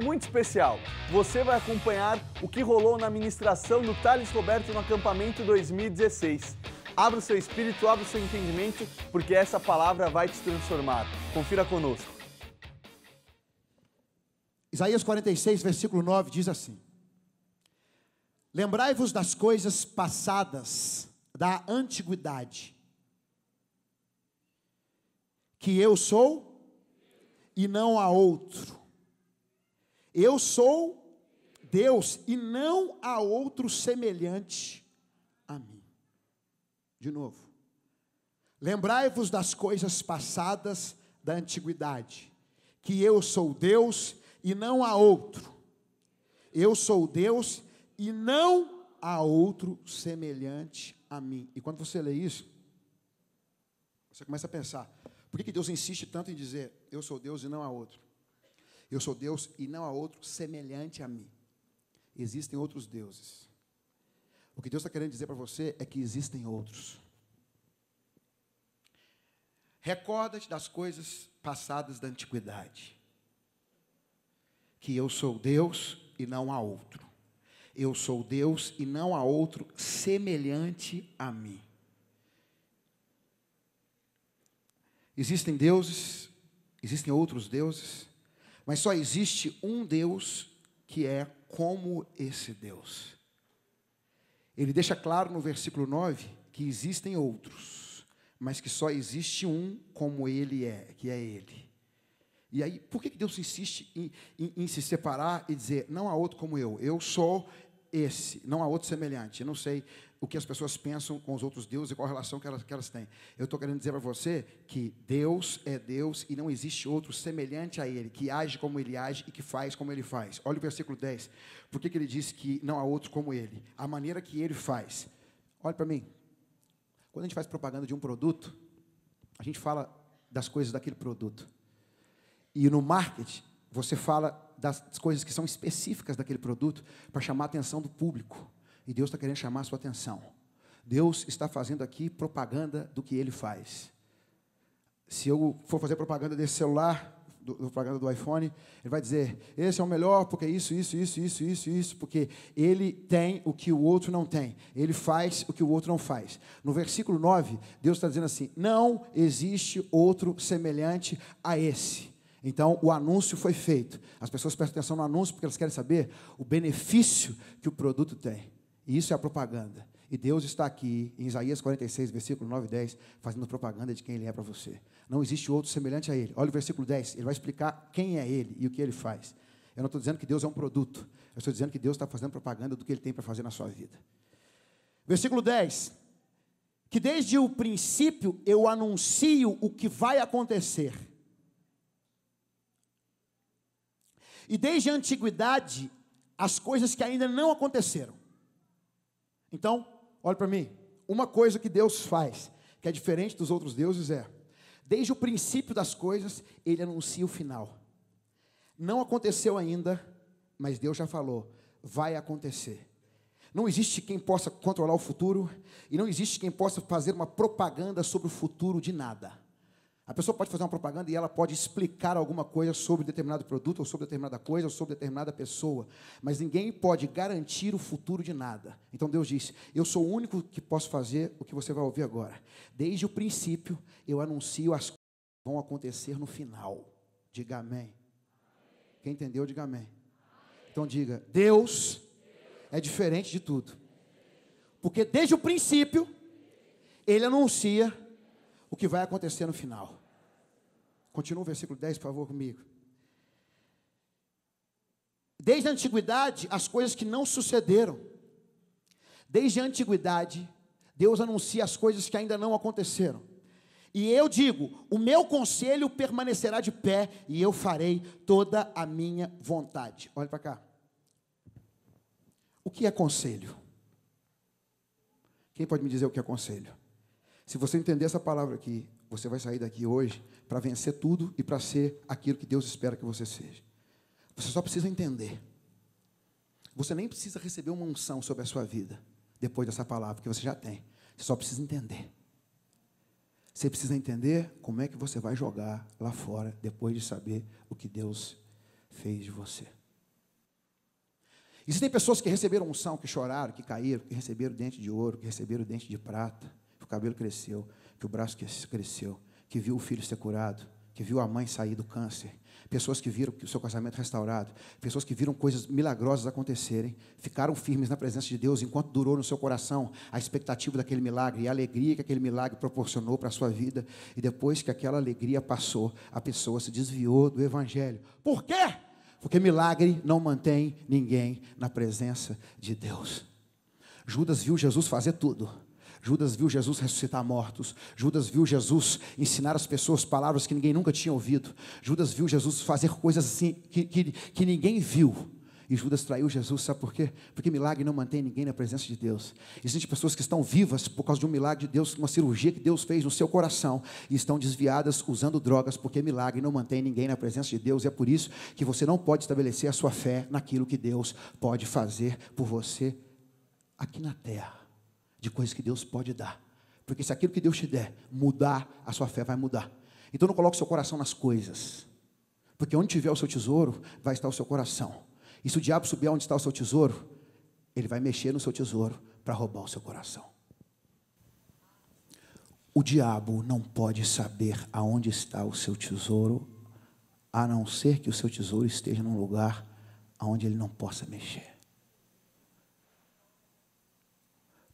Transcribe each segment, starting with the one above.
muito especial. Você vai acompanhar o que rolou na administração do Thales Roberto no acampamento 2016. Abra o seu espírito, abra o seu entendimento, porque essa palavra vai te transformar. Confira conosco. Isaías 46, versículo 9 diz assim: Lembrai-vos das coisas passadas, da antiguidade, que eu sou e não há outro eu sou Deus e não há outro semelhante a mim. De novo. Lembrai-vos das coisas passadas da antiguidade, que eu sou Deus e não há outro. Eu sou Deus e não há outro semelhante a mim. E quando você lê isso, você começa a pensar: por que Deus insiste tanto em dizer eu sou Deus e não há outro? Eu sou Deus e não há outro semelhante a mim. Existem outros deuses. O que Deus está querendo dizer para você é que existem outros. Recorda-te das coisas passadas da antiguidade. Que eu sou Deus e não há outro. Eu sou Deus e não há outro semelhante a mim. Existem deuses, existem outros deuses, mas só existe um Deus que é como esse Deus. Ele deixa claro no versículo 9 que existem outros, mas que só existe um como ele é, que é ele. E aí, por que Deus insiste em, em, em se separar e dizer, não há outro como eu, eu sou esse, não há outro semelhante? Eu não sei o que as pessoas pensam com os outros deuses e qual a relação que elas, que elas têm. Eu estou querendo dizer para você que Deus é Deus e não existe outro semelhante a Ele, que age como Ele age e que faz como Ele faz. Olha o versículo 10. Por que, que ele diz que não há outro como Ele? A maneira que Ele faz. Olha para mim. Quando a gente faz propaganda de um produto, a gente fala das coisas daquele produto. E no marketing, você fala das coisas que são específicas daquele produto para chamar a atenção do público. E Deus está querendo chamar a sua atenção. Deus está fazendo aqui propaganda do que ele faz. Se eu for fazer propaganda desse celular, do, do, propaganda do iPhone, ele vai dizer: esse é o melhor porque isso, isso, isso, isso, isso, isso, porque ele tem o que o outro não tem, ele faz o que o outro não faz. No versículo 9, Deus está dizendo assim: não existe outro semelhante a esse. Então, o anúncio foi feito. As pessoas prestam atenção no anúncio porque elas querem saber o benefício que o produto tem. E isso é a propaganda. E Deus está aqui, em Isaías 46, versículo 9 e 10, fazendo propaganda de quem Ele é para você. Não existe outro semelhante a Ele. Olha o versículo 10, ele vai explicar quem é Ele e o que Ele faz. Eu não estou dizendo que Deus é um produto, eu estou dizendo que Deus está fazendo propaganda do que Ele tem para fazer na sua vida. Versículo 10: Que desde o princípio eu anuncio o que vai acontecer. E desde a antiguidade, as coisas que ainda não aconteceram. Então, olha para mim, uma coisa que Deus faz, que é diferente dos outros deuses, é, desde o princípio das coisas, ele anuncia o final. Não aconteceu ainda, mas Deus já falou, vai acontecer. Não existe quem possa controlar o futuro e não existe quem possa fazer uma propaganda sobre o futuro de nada. A pessoa pode fazer uma propaganda e ela pode explicar alguma coisa sobre determinado produto, ou sobre determinada coisa, ou sobre determinada pessoa, mas ninguém pode garantir o futuro de nada. Então Deus disse: Eu sou o único que posso fazer o que você vai ouvir agora. Desde o princípio, eu anuncio as coisas que vão acontecer no final. Diga amém. Quem entendeu, diga amém. Então diga: Deus é diferente de tudo, porque desde o princípio, Ele anuncia o que vai acontecer no final. Continua o versículo 10, por favor, comigo. Desde a antiguidade, as coisas que não sucederam. Desde a antiguidade, Deus anuncia as coisas que ainda não aconteceram. E eu digo: o meu conselho permanecerá de pé, e eu farei toda a minha vontade. Olha para cá. O que é conselho? Quem pode me dizer o que é conselho? Se você entender essa palavra aqui, você vai sair daqui hoje para vencer tudo e para ser aquilo que Deus espera que você seja. Você só precisa entender. Você nem precisa receber uma unção sobre a sua vida depois dessa palavra que você já tem. Você só precisa entender. Você precisa entender como é que você vai jogar lá fora depois de saber o que Deus fez de você. Existem pessoas que receberam unção, que choraram, que caíram, que receberam dente de ouro, que receberam dente de prata, que o cabelo cresceu que o braço cresceu, que viu o filho ser curado, que viu a mãe sair do câncer, pessoas que viram o seu casamento restaurado, pessoas que viram coisas milagrosas acontecerem, ficaram firmes na presença de Deus enquanto durou no seu coração a expectativa daquele milagre e a alegria que aquele milagre proporcionou para a sua vida. E depois que aquela alegria passou, a pessoa se desviou do Evangelho. Por quê? Porque milagre não mantém ninguém na presença de Deus. Judas viu Jesus fazer tudo Judas viu Jesus ressuscitar mortos. Judas viu Jesus ensinar as pessoas palavras que ninguém nunca tinha ouvido. Judas viu Jesus fazer coisas assim que, que, que ninguém viu. E Judas traiu Jesus, sabe por quê? Porque milagre não mantém ninguém na presença de Deus. Existem pessoas que estão vivas por causa de um milagre de Deus, uma cirurgia que Deus fez no seu coração, e estão desviadas usando drogas, porque milagre não mantém ninguém na presença de Deus. E é por isso que você não pode estabelecer a sua fé naquilo que Deus pode fazer por você aqui na terra de coisas que Deus pode dar. Porque se aquilo que Deus te der mudar, a sua fé vai mudar. Então não coloque seu coração nas coisas. Porque onde tiver o seu tesouro, vai estar o seu coração. E se o diabo subir onde está o seu tesouro, ele vai mexer no seu tesouro para roubar o seu coração. O diabo não pode saber aonde está o seu tesouro, a não ser que o seu tesouro esteja num lugar aonde ele não possa mexer.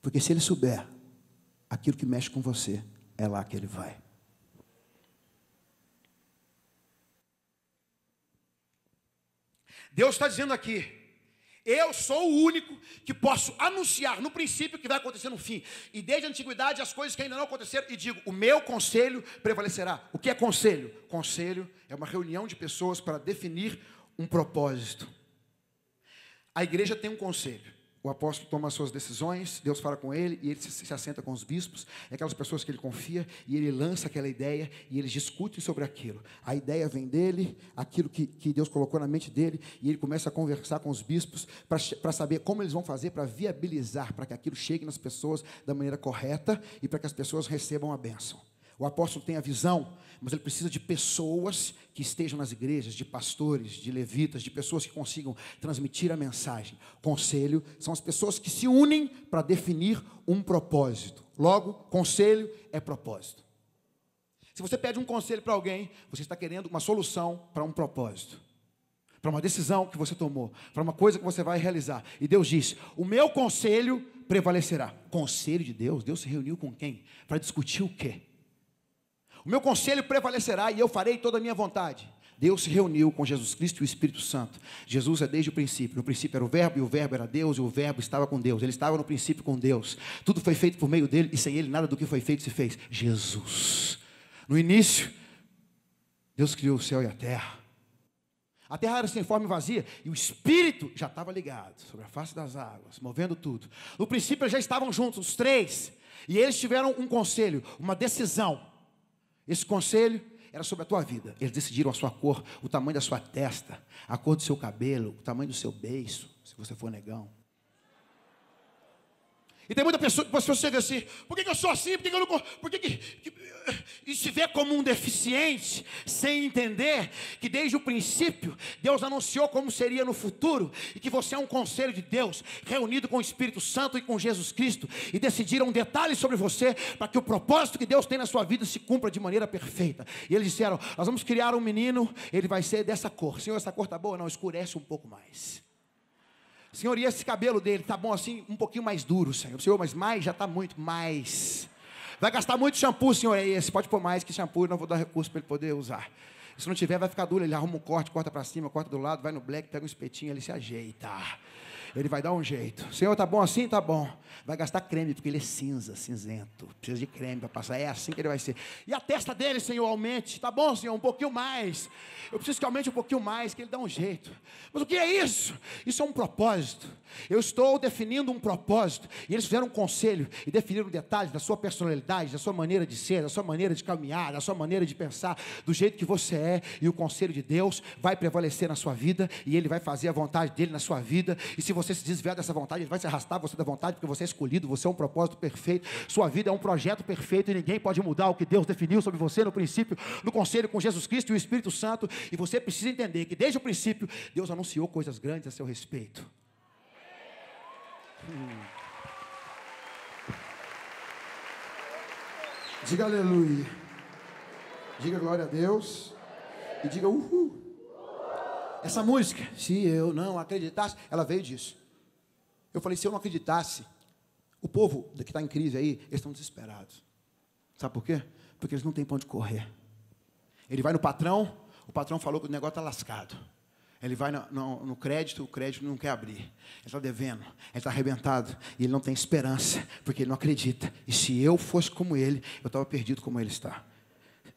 Porque se ele souber aquilo que mexe com você, é lá que ele vai. Deus está dizendo aqui, eu sou o único que posso anunciar no princípio que vai acontecer no fim. E desde a antiguidade as coisas que ainda não aconteceram, e digo: o meu conselho prevalecerá. O que é conselho? Conselho é uma reunião de pessoas para definir um propósito. A igreja tem um conselho. O apóstolo toma suas decisões, Deus fala com ele e ele se, se assenta com os bispos, é aquelas pessoas que ele confia, e ele lança aquela ideia e eles discutem sobre aquilo. A ideia vem dele, aquilo que, que Deus colocou na mente dele, e ele começa a conversar com os bispos para saber como eles vão fazer para viabilizar, para que aquilo chegue nas pessoas da maneira correta e para que as pessoas recebam a bênção. O apóstolo tem a visão, mas ele precisa de pessoas que estejam nas igrejas, de pastores, de levitas, de pessoas que consigam transmitir a mensagem. Conselho são as pessoas que se unem para definir um propósito. Logo, conselho é propósito. Se você pede um conselho para alguém, você está querendo uma solução para um propósito, para uma decisão que você tomou, para uma coisa que você vai realizar. E Deus diz: O meu conselho prevalecerá. Conselho de Deus? Deus se reuniu com quem? Para discutir o quê? O meu conselho prevalecerá e eu farei toda a minha vontade. Deus se reuniu com Jesus Cristo e o Espírito Santo. Jesus é desde o princípio. No princípio era o Verbo, e o Verbo era Deus, e o Verbo estava com Deus. Ele estava no princípio com Deus. Tudo foi feito por meio dele, e sem ele nada do que foi feito se fez. Jesus. No início, Deus criou o céu e a terra. A terra era sem forma e vazia, e o Espírito já estava ligado sobre a face das águas, movendo tudo. No princípio, eles já estavam juntos, os três. E eles tiveram um conselho, uma decisão esse conselho era sobre a tua vida. Eles decidiram a sua cor, o tamanho da sua testa, a cor do seu cabelo, o tamanho do seu beiço, se você for negão. E tem muita pessoa que você chega assim, por que, que eu sou assim? Por que, que eu não. Por que, que, que... E eh, se vê como um deficiente, sem entender que desde o princípio Deus anunciou como seria no futuro, e que você é um conselho de Deus, reunido com o Espírito Santo e com Jesus Cristo, e decidiram detalhes sobre você para que o propósito que Deus tem na sua vida se cumpra de maneira perfeita. E eles disseram: Nós vamos criar um menino, ele vai ser dessa cor. Senhor, essa cor tá boa? Não, escurece um pouco mais. Senhor, e esse cabelo dele tá bom assim, um pouquinho mais duro, Senhor. Senhor, mas mais já tá muito mais. Vai gastar muito shampoo, Senhor, é esse. Pode pôr mais que shampoo, não vou dar recurso para ele poder usar. Se não tiver, vai ficar duro. Ele arruma um corte, corta para cima, corta do lado, vai no black, pega um espetinho, ele se ajeita. Ele vai dar um jeito. Senhor, tá bom assim? Tá bom. Vai gastar creme, porque ele é cinza, cinzento. Precisa de creme para passar. É assim que ele vai ser. E a testa dele, Senhor, aumente. Tá bom, Senhor, um pouquinho mais. Eu preciso que aumente um pouquinho mais, que ele dá um jeito. Mas o que é isso? Isso é um propósito. Eu estou definindo um propósito. E eles fizeram um conselho e definiram detalhes da sua personalidade, da sua maneira de ser, da sua maneira de caminhar, da sua maneira de pensar, do jeito que você é. E o conselho de Deus vai prevalecer na sua vida e ele vai fazer a vontade dele na sua vida. E se você você se desviar dessa vontade, ele vai se arrastar você da vontade, porque você é escolhido, você é um propósito perfeito, sua vida é um projeto perfeito e ninguém pode mudar o que Deus definiu sobre você no princípio, no conselho com Jesus Cristo e o Espírito Santo. E você precisa entender que desde o princípio, Deus anunciou coisas grandes a seu respeito. Hum. Diga aleluia. Diga glória a Deus. E diga uhul. Essa música, se eu não acreditasse, ela veio disso. Eu falei, se eu não acreditasse, o povo que está em crise aí, eles estão desesperados. Sabe por quê? Porque eles não têm pão de correr. Ele vai no patrão, o patrão falou que o negócio está lascado. Ele vai no, no, no, crédito, o crédito não quer abrir. Ele está devendo, ele está arrebentado. E ele não tem esperança, porque ele não acredita. E se eu fosse como ele, eu estava perdido como ele está.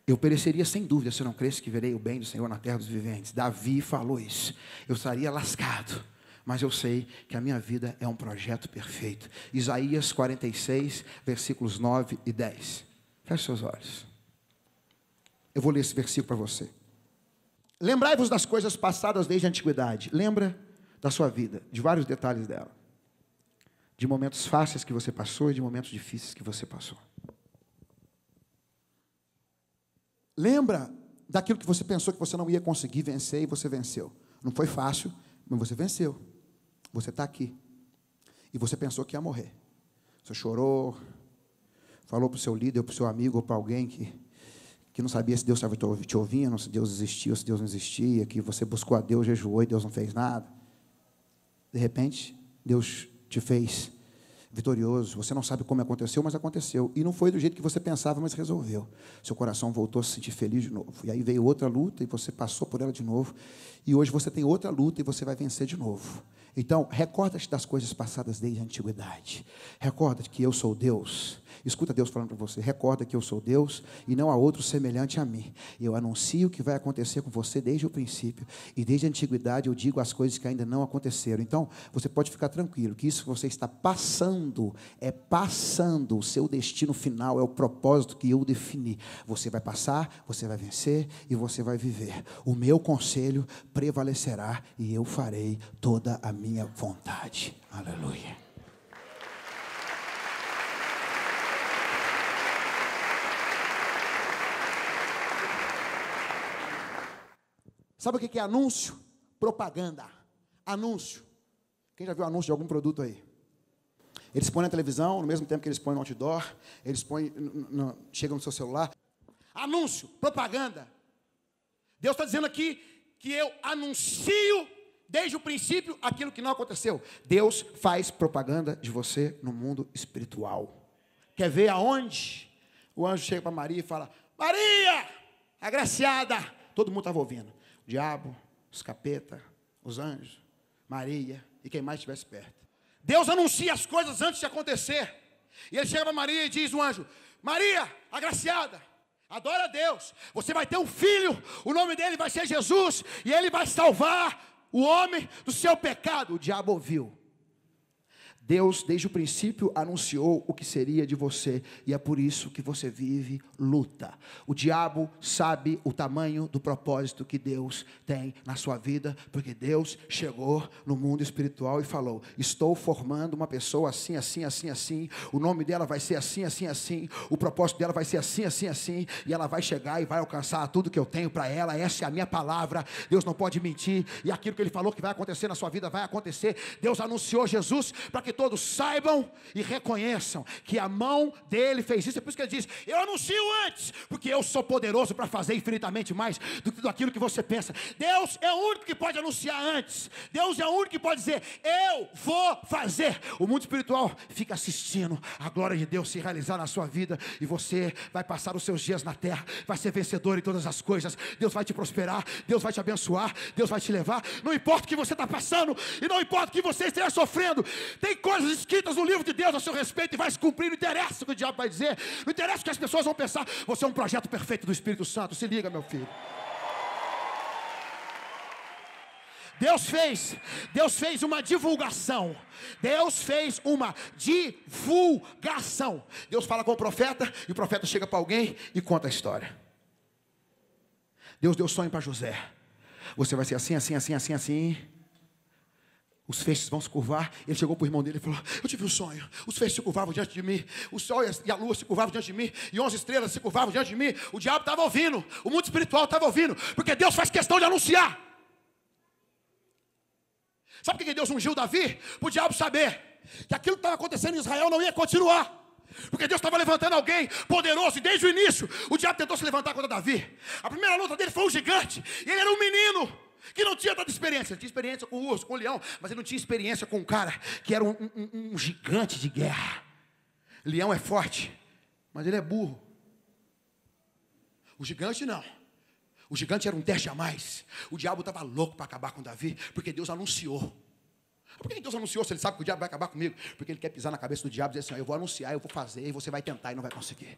Eu pereceria sem dúvida se eu não cresse que verei o bem do Senhor na terra dos viventes. Davi falou isso. Eu estaria lascado. Mas eu sei que a minha vida é um projeto perfeito. Isaías 46, versículos 9 e 10. Feche seus olhos. Eu vou ler esse versículo para você. Lembrai-vos das coisas passadas desde a antiguidade. Lembra da sua vida, de vários detalhes dela. De momentos fáceis que você passou e de momentos difíceis que você passou. Lembra daquilo que você pensou que você não ia conseguir vencer e você venceu. Não foi fácil, mas você venceu. Você está aqui. E você pensou que ia morrer. Você chorou, falou para o seu líder, para o seu amigo, ou para alguém que, que não sabia se Deus estava te ouvindo, se Deus existia ou se Deus não existia, que você buscou a Deus, jejuou e Deus não fez nada. De repente, Deus te fez vitorioso. Você não sabe como aconteceu, mas aconteceu. E não foi do jeito que você pensava, mas resolveu. Seu coração voltou a se sentir feliz de novo. E aí veio outra luta e você passou por ela de novo. E hoje você tem outra luta e você vai vencer de novo. Então, recorda-te das coisas passadas desde a antiguidade. Recorda-te que eu sou Deus. Escuta Deus falando para você. Recorda que eu sou Deus e não há outro semelhante a mim. Eu anuncio o que vai acontecer com você desde o princípio e desde a antiguidade eu digo as coisas que ainda não aconteceram. Então, você pode ficar tranquilo que isso que você está passando é passando. O seu destino final é o propósito que eu defini. Você vai passar, você vai vencer e você vai viver. O meu conselho prevalecerá e eu farei toda a minha minha vontade. Aleluia. Sabe o que é anúncio? Propaganda. Anúncio. Quem já viu anúncio de algum produto aí? Eles põem na televisão, no mesmo tempo que eles põem no outdoor, eles põem, no, chegam no seu celular. Anúncio, propaganda. Deus está dizendo aqui que eu anuncio desde o princípio aquilo que não aconteceu. Deus faz propaganda de você no mundo espiritual. Quer ver aonde? O anjo chega para Maria e fala: Maria, agraciada. Todo mundo estava ouvindo. O diabo, os capeta, os anjos, Maria e quem mais estivesse perto. Deus anuncia as coisas antes de acontecer. E ele chega para Maria e diz: O anjo, Maria, agraciada. Adora a Deus. Você vai ter um filho. O nome dele vai ser Jesus. E ele vai salvar o homem do seu pecado. O diabo ouviu. Deus, desde o princípio, anunciou o que seria de você, e é por isso que você vive luta. O diabo sabe o tamanho do propósito que Deus tem na sua vida, porque Deus chegou no mundo espiritual e falou: Estou formando uma pessoa assim, assim, assim, assim, o nome dela vai ser assim, assim, assim, o propósito dela vai ser assim, assim, assim, e ela vai chegar e vai alcançar tudo que eu tenho para ela, essa é a minha palavra. Deus não pode mentir, e aquilo que ele falou que vai acontecer na sua vida vai acontecer. Deus anunciou Jesus para que todos saibam e reconheçam que a mão dele fez isso. É por isso que ele diz: Eu anuncio antes, porque eu sou poderoso para fazer infinitamente mais do que aquilo que você pensa. Deus é o único que pode anunciar antes. Deus é o único que pode dizer: Eu vou fazer. O mundo espiritual fica assistindo a glória de Deus se realizar na sua vida e você vai passar os seus dias na terra, vai ser vencedor em todas as coisas. Deus vai te prosperar, Deus vai te abençoar, Deus vai te levar. Não importa o que você está passando e não importa o que você esteja sofrendo, tem coisas escritas no livro de Deus a seu respeito e vai se cumprir. Não interessa o que o diabo vai dizer, não interessa o que as pessoas vão pensar. Você é um projeto perfeito do Espírito Santo. Se liga, meu filho. Deus fez, Deus fez uma divulgação. Deus fez uma divulgação. Deus fala com o profeta e o profeta chega para alguém e conta a história. Deus deu sonho para José. Você vai ser assim, assim, assim, assim, assim. Os feixes vão se curvar. Ele chegou para o irmão dele e falou: Eu tive um sonho. Os feixes se curvavam diante de mim. O sol e a lua se curvavam diante de mim. E onze estrelas se curvavam diante de mim. O diabo estava ouvindo. O mundo espiritual estava ouvindo. Porque Deus faz questão de anunciar. Sabe por que Deus ungiu Davi? Para o diabo saber que aquilo que estava acontecendo em Israel não ia continuar. Porque Deus estava levantando alguém poderoso, e desde o início o diabo tentou se levantar contra Davi. A primeira luta dele foi um gigante, e ele era um menino que não tinha tanta experiência. Ele tinha experiência com o urso, com o leão, mas ele não tinha experiência com o cara que era um, um, um gigante de guerra. Leão é forte, mas ele é burro. O gigante não. O gigante era um teste a mais. O diabo estava louco para acabar com Davi, porque Deus anunciou. Por que Deus anunciou se ele sabe que o diabo vai acabar comigo? Porque ele quer pisar na cabeça do diabo e dizer assim: ó, eu vou anunciar, eu vou fazer, e você vai tentar e não vai conseguir.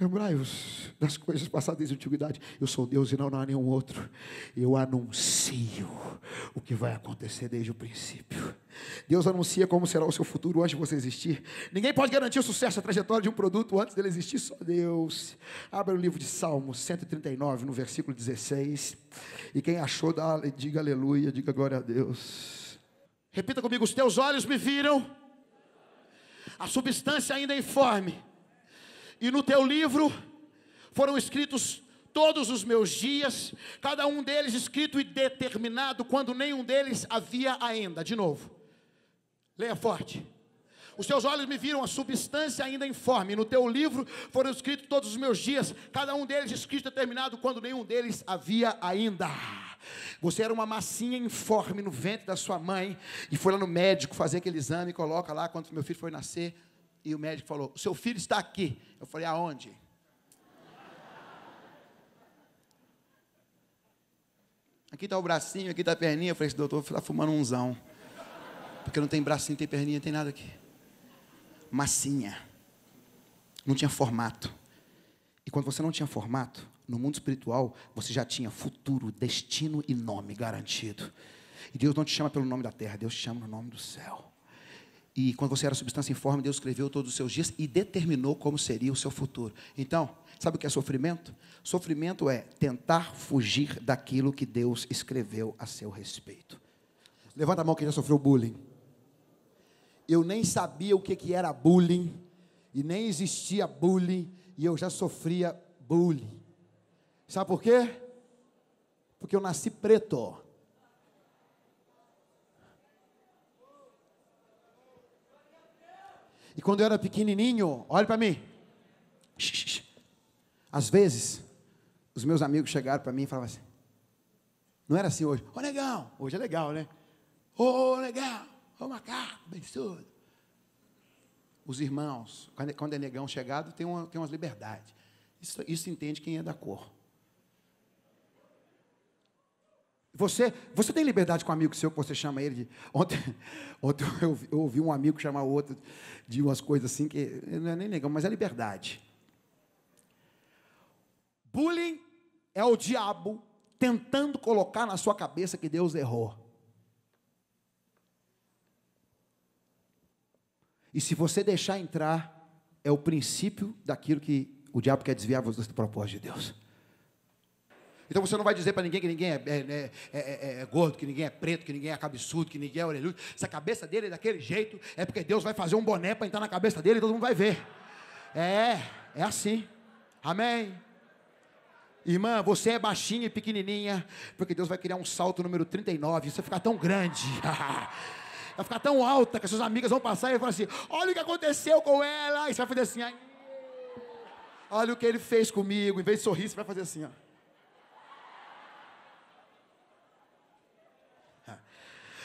Lembrai-vos das coisas passadas a antiguidade. Eu sou Deus e não, não há nenhum outro. Eu anuncio o que vai acontecer desde o princípio. Deus anuncia como será o seu futuro antes de você existir. Ninguém pode garantir o sucesso, a trajetória de um produto antes dele existir, só Deus. Abra o livro de Salmos 139, no versículo 16. E quem achou, dá, diga aleluia, diga glória a Deus. Repita comigo: os teus olhos me viram, a substância ainda é informe e no teu livro foram escritos todos os meus dias, cada um deles escrito e determinado, quando nenhum deles havia ainda. De novo, leia forte. Os teus olhos me viram a substância ainda informe. No teu livro foram escritos todos os meus dias, cada um deles escrito e determinado, quando nenhum deles havia ainda. Você era uma massinha informe no ventre da sua mãe e foi lá no médico fazer aquele exame, coloca lá quando meu filho foi nascer e o médico falou: Seu filho está aqui. Eu falei: Aonde? Aqui está o bracinho, aqui está a perninha. Eu falei: Esse doutor está fumando umzão. Porque não tem bracinho, tem perninha, tem nada aqui. Massinha. Não tinha formato. E quando você não tinha formato, no mundo espiritual, você já tinha futuro, destino e nome garantido. E Deus não te chama pelo nome da terra, Deus te chama no nome do céu. E quando você era substância informe, Deus escreveu todos os seus dias e determinou como seria o seu futuro. Então, sabe o que é sofrimento? Sofrimento é tentar fugir daquilo que Deus escreveu a seu respeito. Levanta a mão quem já sofreu bullying. Eu nem sabia o que, que era bullying, e nem existia bullying, e eu já sofria bullying. Sabe por quê? Porque eu nasci preto. E quando eu era pequenininho, olhe para mim. Às vezes, os meus amigos chegaram para mim e falavam assim. Não era assim hoje. Ô, oh, legal. Hoje é legal, né? Ô, oh, legal. Ô, oh, macaco, abençoado. Os irmãos, é, quando é negão chegado, tem, uma, tem umas liberdades. Isso, isso entende quem é da cor. Você, você tem liberdade com um amigo seu que você chama ele de. Ontem, ontem eu, eu ouvi um amigo chamar o outro de umas coisas assim que não é nem legal, mas é liberdade. Bullying é o diabo tentando colocar na sua cabeça que Deus errou. E se você deixar entrar, é o princípio daquilo que o diabo quer desviar você do propósito de Deus. Então você não vai dizer para ninguém que ninguém é, é, é, é, gordo, que ninguém é preto, que ninguém é cabeçudo, que ninguém é orelhudo. Se a cabeça dele é daquele jeito, é porque Deus vai fazer um boné para entrar na cabeça dele e todo mundo vai ver. É, é assim. Amém. Irmã, você é baixinha e pequenininha, porque Deus vai criar um salto número 39, você vai ficar tão grande. vai ficar tão alta que as suas amigas vão passar e vão assim: olha o que aconteceu com ela. E você vai fazer assim: olha o que ele fez comigo. Em vez de sorrir, você vai fazer assim: ó.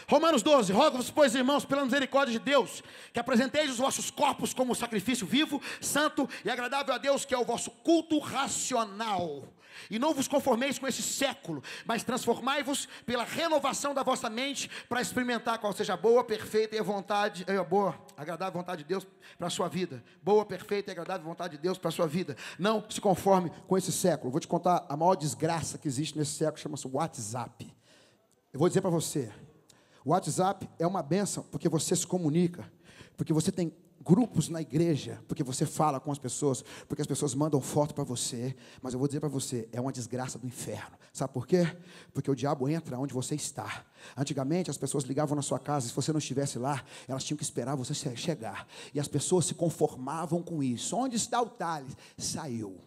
Romanos 12, rogo-vos, pois, irmãos, pela misericórdia de Deus, que apresenteis os vossos corpos como sacrifício vivo, santo e agradável a Deus, que é o vosso culto racional. E não vos conformeis com esse século, mas transformai-vos pela renovação da vossa mente para experimentar qual seja a boa, perfeita e a vontade, eh, a boa, agradável vontade de Deus para a sua vida. Boa, perfeita e agradável vontade de Deus para a sua vida. Não se conforme com esse século. Vou te contar a maior desgraça que existe nesse século, chama-se WhatsApp. Eu vou dizer para você, o WhatsApp é uma benção porque você se comunica, porque você tem grupos na igreja, porque você fala com as pessoas, porque as pessoas mandam foto para você, mas eu vou dizer para você, é uma desgraça do inferno. Sabe por quê? Porque o diabo entra onde você está. Antigamente as pessoas ligavam na sua casa, se você não estivesse lá, elas tinham que esperar você chegar. E as pessoas se conformavam com isso. Onde está o Thales? Saiu.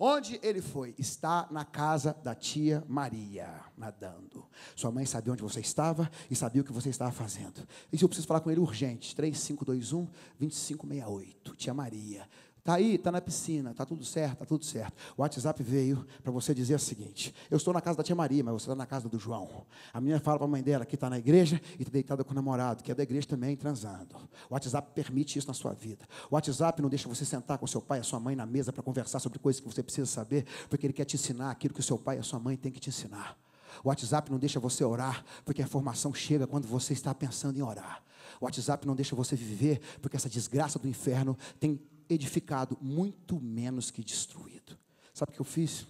Onde ele foi? Está na casa da tia Maria, nadando. Sua mãe sabia onde você estava e sabia o que você estava fazendo. Isso eu preciso falar com ele urgente. 3521 2568. Tia Maria. Está aí, está na piscina, está tudo certo, está tudo certo. O WhatsApp veio para você dizer o seguinte: eu estou na casa da tia Maria, mas você está na casa do João. A minha fala para a mãe dela que está na igreja e está deitada com o namorado, que é da igreja também, transando. O WhatsApp permite isso na sua vida. O WhatsApp não deixa você sentar com seu pai e a sua mãe na mesa para conversar sobre coisas que você precisa saber, porque ele quer te ensinar aquilo que o seu pai e a sua mãe têm que te ensinar. O WhatsApp não deixa você orar, porque a informação chega quando você está pensando em orar. O WhatsApp não deixa você viver, porque essa desgraça do inferno tem edificado, muito menos que destruído. Sabe o que eu fiz?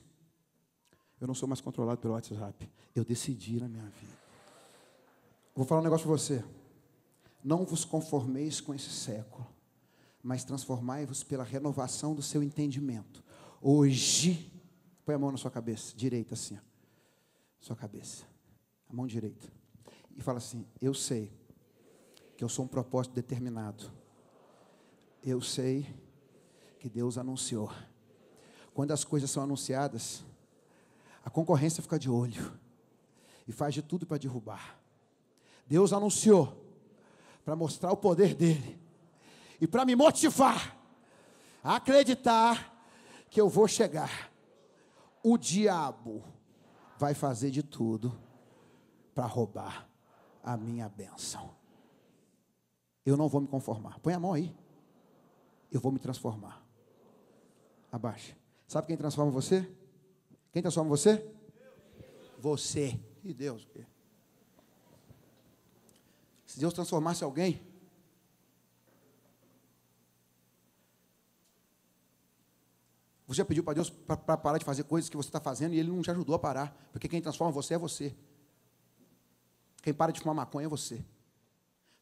Eu não sou mais controlado pelo WhatsApp. Eu decidi na minha vida. Vou falar um negócio para você. Não vos conformeis com esse século, mas transformai-vos pela renovação do seu entendimento. Hoje, põe a mão na sua cabeça, direita assim, ó. sua cabeça, a mão direita, e fala assim: Eu sei que eu sou um propósito determinado. Eu sei que Deus anunciou. Quando as coisas são anunciadas, a concorrência fica de olho e faz de tudo para derrubar. Deus anunciou para mostrar o poder dele e para me motivar a acreditar que eu vou chegar. O diabo vai fazer de tudo para roubar a minha bênção. Eu não vou me conformar. Põe a mão aí. Eu vou me transformar. Abaixa. Sabe quem transforma você? Quem transforma você? Você. E Deus. Se Deus transformasse alguém, Você já pediu para Deus para parar de fazer coisas que você está fazendo e Ele não te ajudou a parar. Porque quem transforma você é você. Quem para de fumar maconha é você.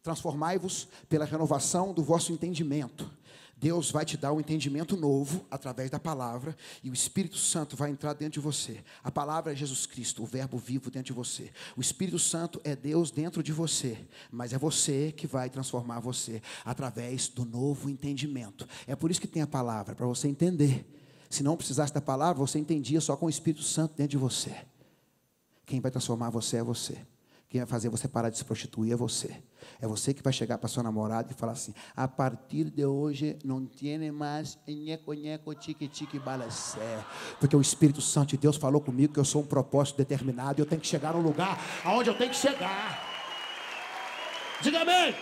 Transformai-vos pela renovação do vosso entendimento Deus vai te dar um entendimento novo através da palavra e o Espírito Santo vai entrar dentro de você. A palavra é Jesus Cristo, o Verbo vivo dentro de você. O Espírito Santo é Deus dentro de você, mas é você que vai transformar você através do novo entendimento. É por isso que tem a palavra, para você entender. Se não precisasse da palavra, você entendia só com o Espírito Santo dentro de você. Quem vai transformar você é você. Quem vai fazer você parar de se prostituir é você. É você que vai chegar para sua namorada e falar assim: a partir de hoje não tem mais nheco, nheco, tique, tique, balacé. Porque o Espírito Santo de Deus falou comigo que eu sou um propósito determinado e eu tenho que chegar no lugar aonde eu tenho que chegar. Diga amém.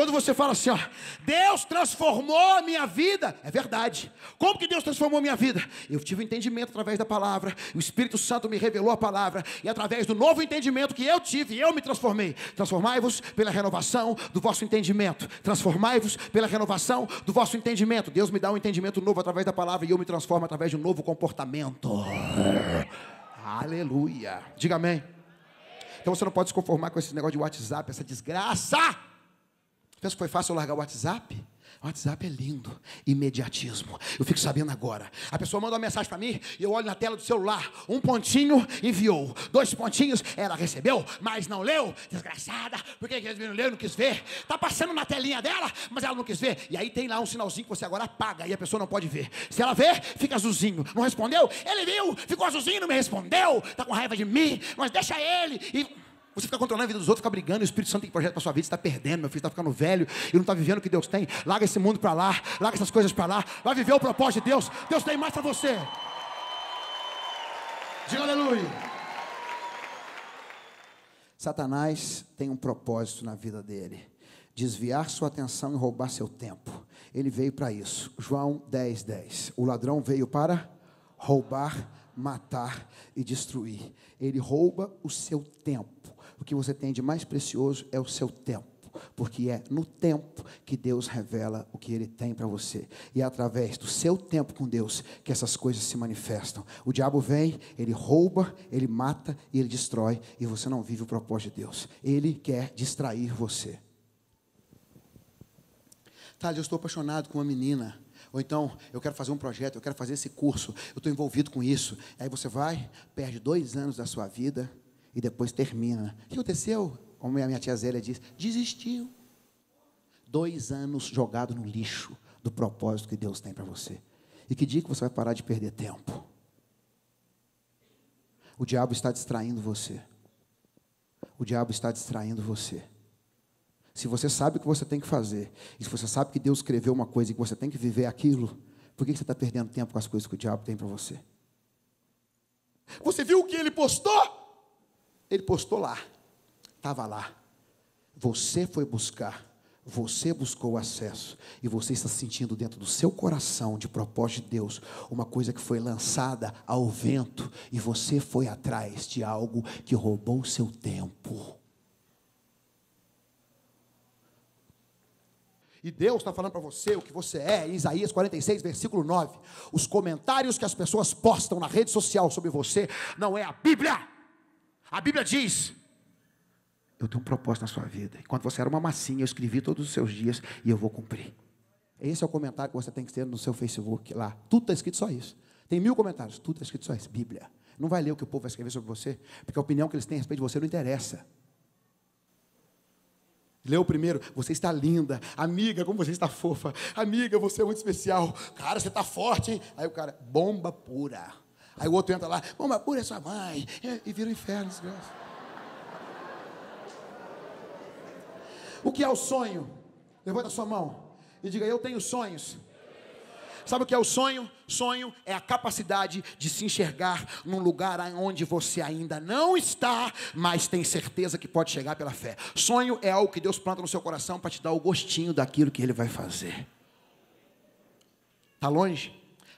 Quando você fala assim, ó, Deus transformou a minha vida, é verdade. Como que Deus transformou a minha vida? Eu tive um entendimento através da palavra, o Espírito Santo me revelou a palavra, e através do novo entendimento que eu tive, eu me transformei. Transformai-vos pela renovação do vosso entendimento. Transformai-vos pela renovação do vosso entendimento. Deus me dá um entendimento novo através da palavra e eu me transformo através de um novo comportamento. Aleluia. Diga amém. Então você não pode se conformar com esse negócio de WhatsApp, essa desgraça. Pensa que foi fácil eu largar o WhatsApp? O WhatsApp é lindo, imediatismo. Eu fico sabendo agora. A pessoa manda uma mensagem para mim e eu olho na tela do celular. Um pontinho enviou, dois pontinhos ela recebeu, mas não leu. Desgraçada, por que eles não leu? Não quis ver. Tá passando na telinha dela, mas ela não quis ver. E aí tem lá um sinalzinho que você agora apaga e a pessoa não pode ver. Se ela vê fica azulzinho. Não respondeu? Ele viu, ficou azulzinho, não me respondeu. Tá com raiva de mim, mas deixa ele. E você fica controlando a vida dos outros, fica brigando, o Espírito Santo tem projeto para sua vida, você está perdendo, meu filho está ficando velho e não está vivendo o que Deus tem. Larga esse mundo para lá, larga essas coisas para lá, vai viver o propósito de Deus. Deus tem mais para você. Diga aleluia. Satanás tem um propósito na vida dele: desviar sua atenção e roubar seu tempo. Ele veio para isso. João 10, 10. O ladrão veio para roubar, matar e destruir. Ele rouba o seu tempo o que você tem de mais precioso é o seu tempo. Porque é no tempo que Deus revela o que Ele tem para você. E é através do seu tempo com Deus que essas coisas se manifestam. O diabo vem, ele rouba, ele mata e ele destrói. E você não vive o propósito de Deus. Ele quer distrair você. Tá, eu estou apaixonado com uma menina. Ou então, eu quero fazer um projeto, eu quero fazer esse curso, eu estou envolvido com isso. Aí você vai, perde dois anos da sua vida, e depois termina. O que aconteceu? Como a minha tia Zélia diz, desistiu. Dois anos jogado no lixo do propósito que Deus tem para você. E que dia que você vai parar de perder tempo? O diabo está distraindo você. O diabo está distraindo você. Se você sabe o que você tem que fazer, e se você sabe que Deus escreveu uma coisa e que você tem que viver aquilo, por que você está perdendo tempo com as coisas que o diabo tem para você? Você viu o que ele postou? Ele postou lá, estava lá. Você foi buscar, você buscou o acesso, e você está sentindo dentro do seu coração, de propósito de Deus, uma coisa que foi lançada ao vento, e você foi atrás de algo que roubou o seu tempo. E Deus está falando para você o que você é, Isaías 46, versículo 9. Os comentários que as pessoas postam na rede social sobre você não é a Bíblia. A Bíblia diz: Eu tenho um propósito na sua vida. Enquanto você era uma massinha, eu escrevi todos os seus dias e eu vou cumprir. Esse é o comentário que você tem que ter no seu Facebook lá. Tudo está escrito só isso. Tem mil comentários, tudo está escrito só isso. Bíblia. Não vai ler o que o povo vai escrever sobre você, porque a opinião que eles têm a respeito de você não interessa. Leu primeiro, você está linda, amiga, como você está fofa, amiga, você é muito especial, cara, você está forte, hein? Aí o cara, bomba pura. Aí o outro entra lá, vamos apura sua mãe. É, e vira o um inferno, desgraça. O que é o sonho? Levanta a sua mão e diga: Eu tenho sonhos. Sabe o que é o sonho? Sonho é a capacidade de se enxergar num lugar onde você ainda não está, mas tem certeza que pode chegar pela fé. Sonho é algo que Deus planta no seu coração para te dar o gostinho daquilo que Ele vai fazer. Está longe?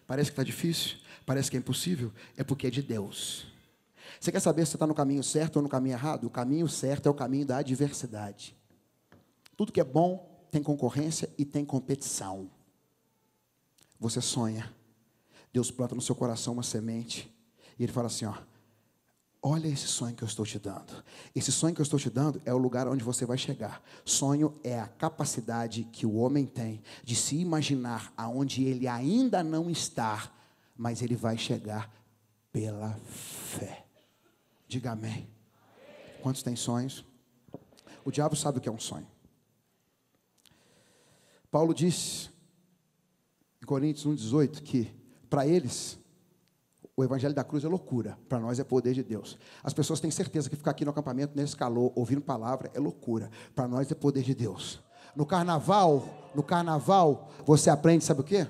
Parece que está difícil? parece que é impossível, é porque é de Deus. Você quer saber se está no caminho certo ou no caminho errado? O caminho certo é o caminho da adversidade. Tudo que é bom tem concorrência e tem competição. Você sonha, Deus planta no seu coração uma semente e Ele fala assim: ó, olha esse sonho que eu estou te dando. Esse sonho que eu estou te dando é o lugar onde você vai chegar. Sonho é a capacidade que o homem tem de se imaginar aonde ele ainda não está mas ele vai chegar pela fé. Diga amém. Quantos têm sonhos? O diabo sabe o que é um sonho. Paulo diz em Coríntios 1,18 que para eles o evangelho da cruz é loucura, para nós é poder de Deus. As pessoas têm certeza que ficar aqui no acampamento nesse calor, ouvindo palavra, é loucura, para nós é poder de Deus. No carnaval, no carnaval, você aprende, sabe o quê?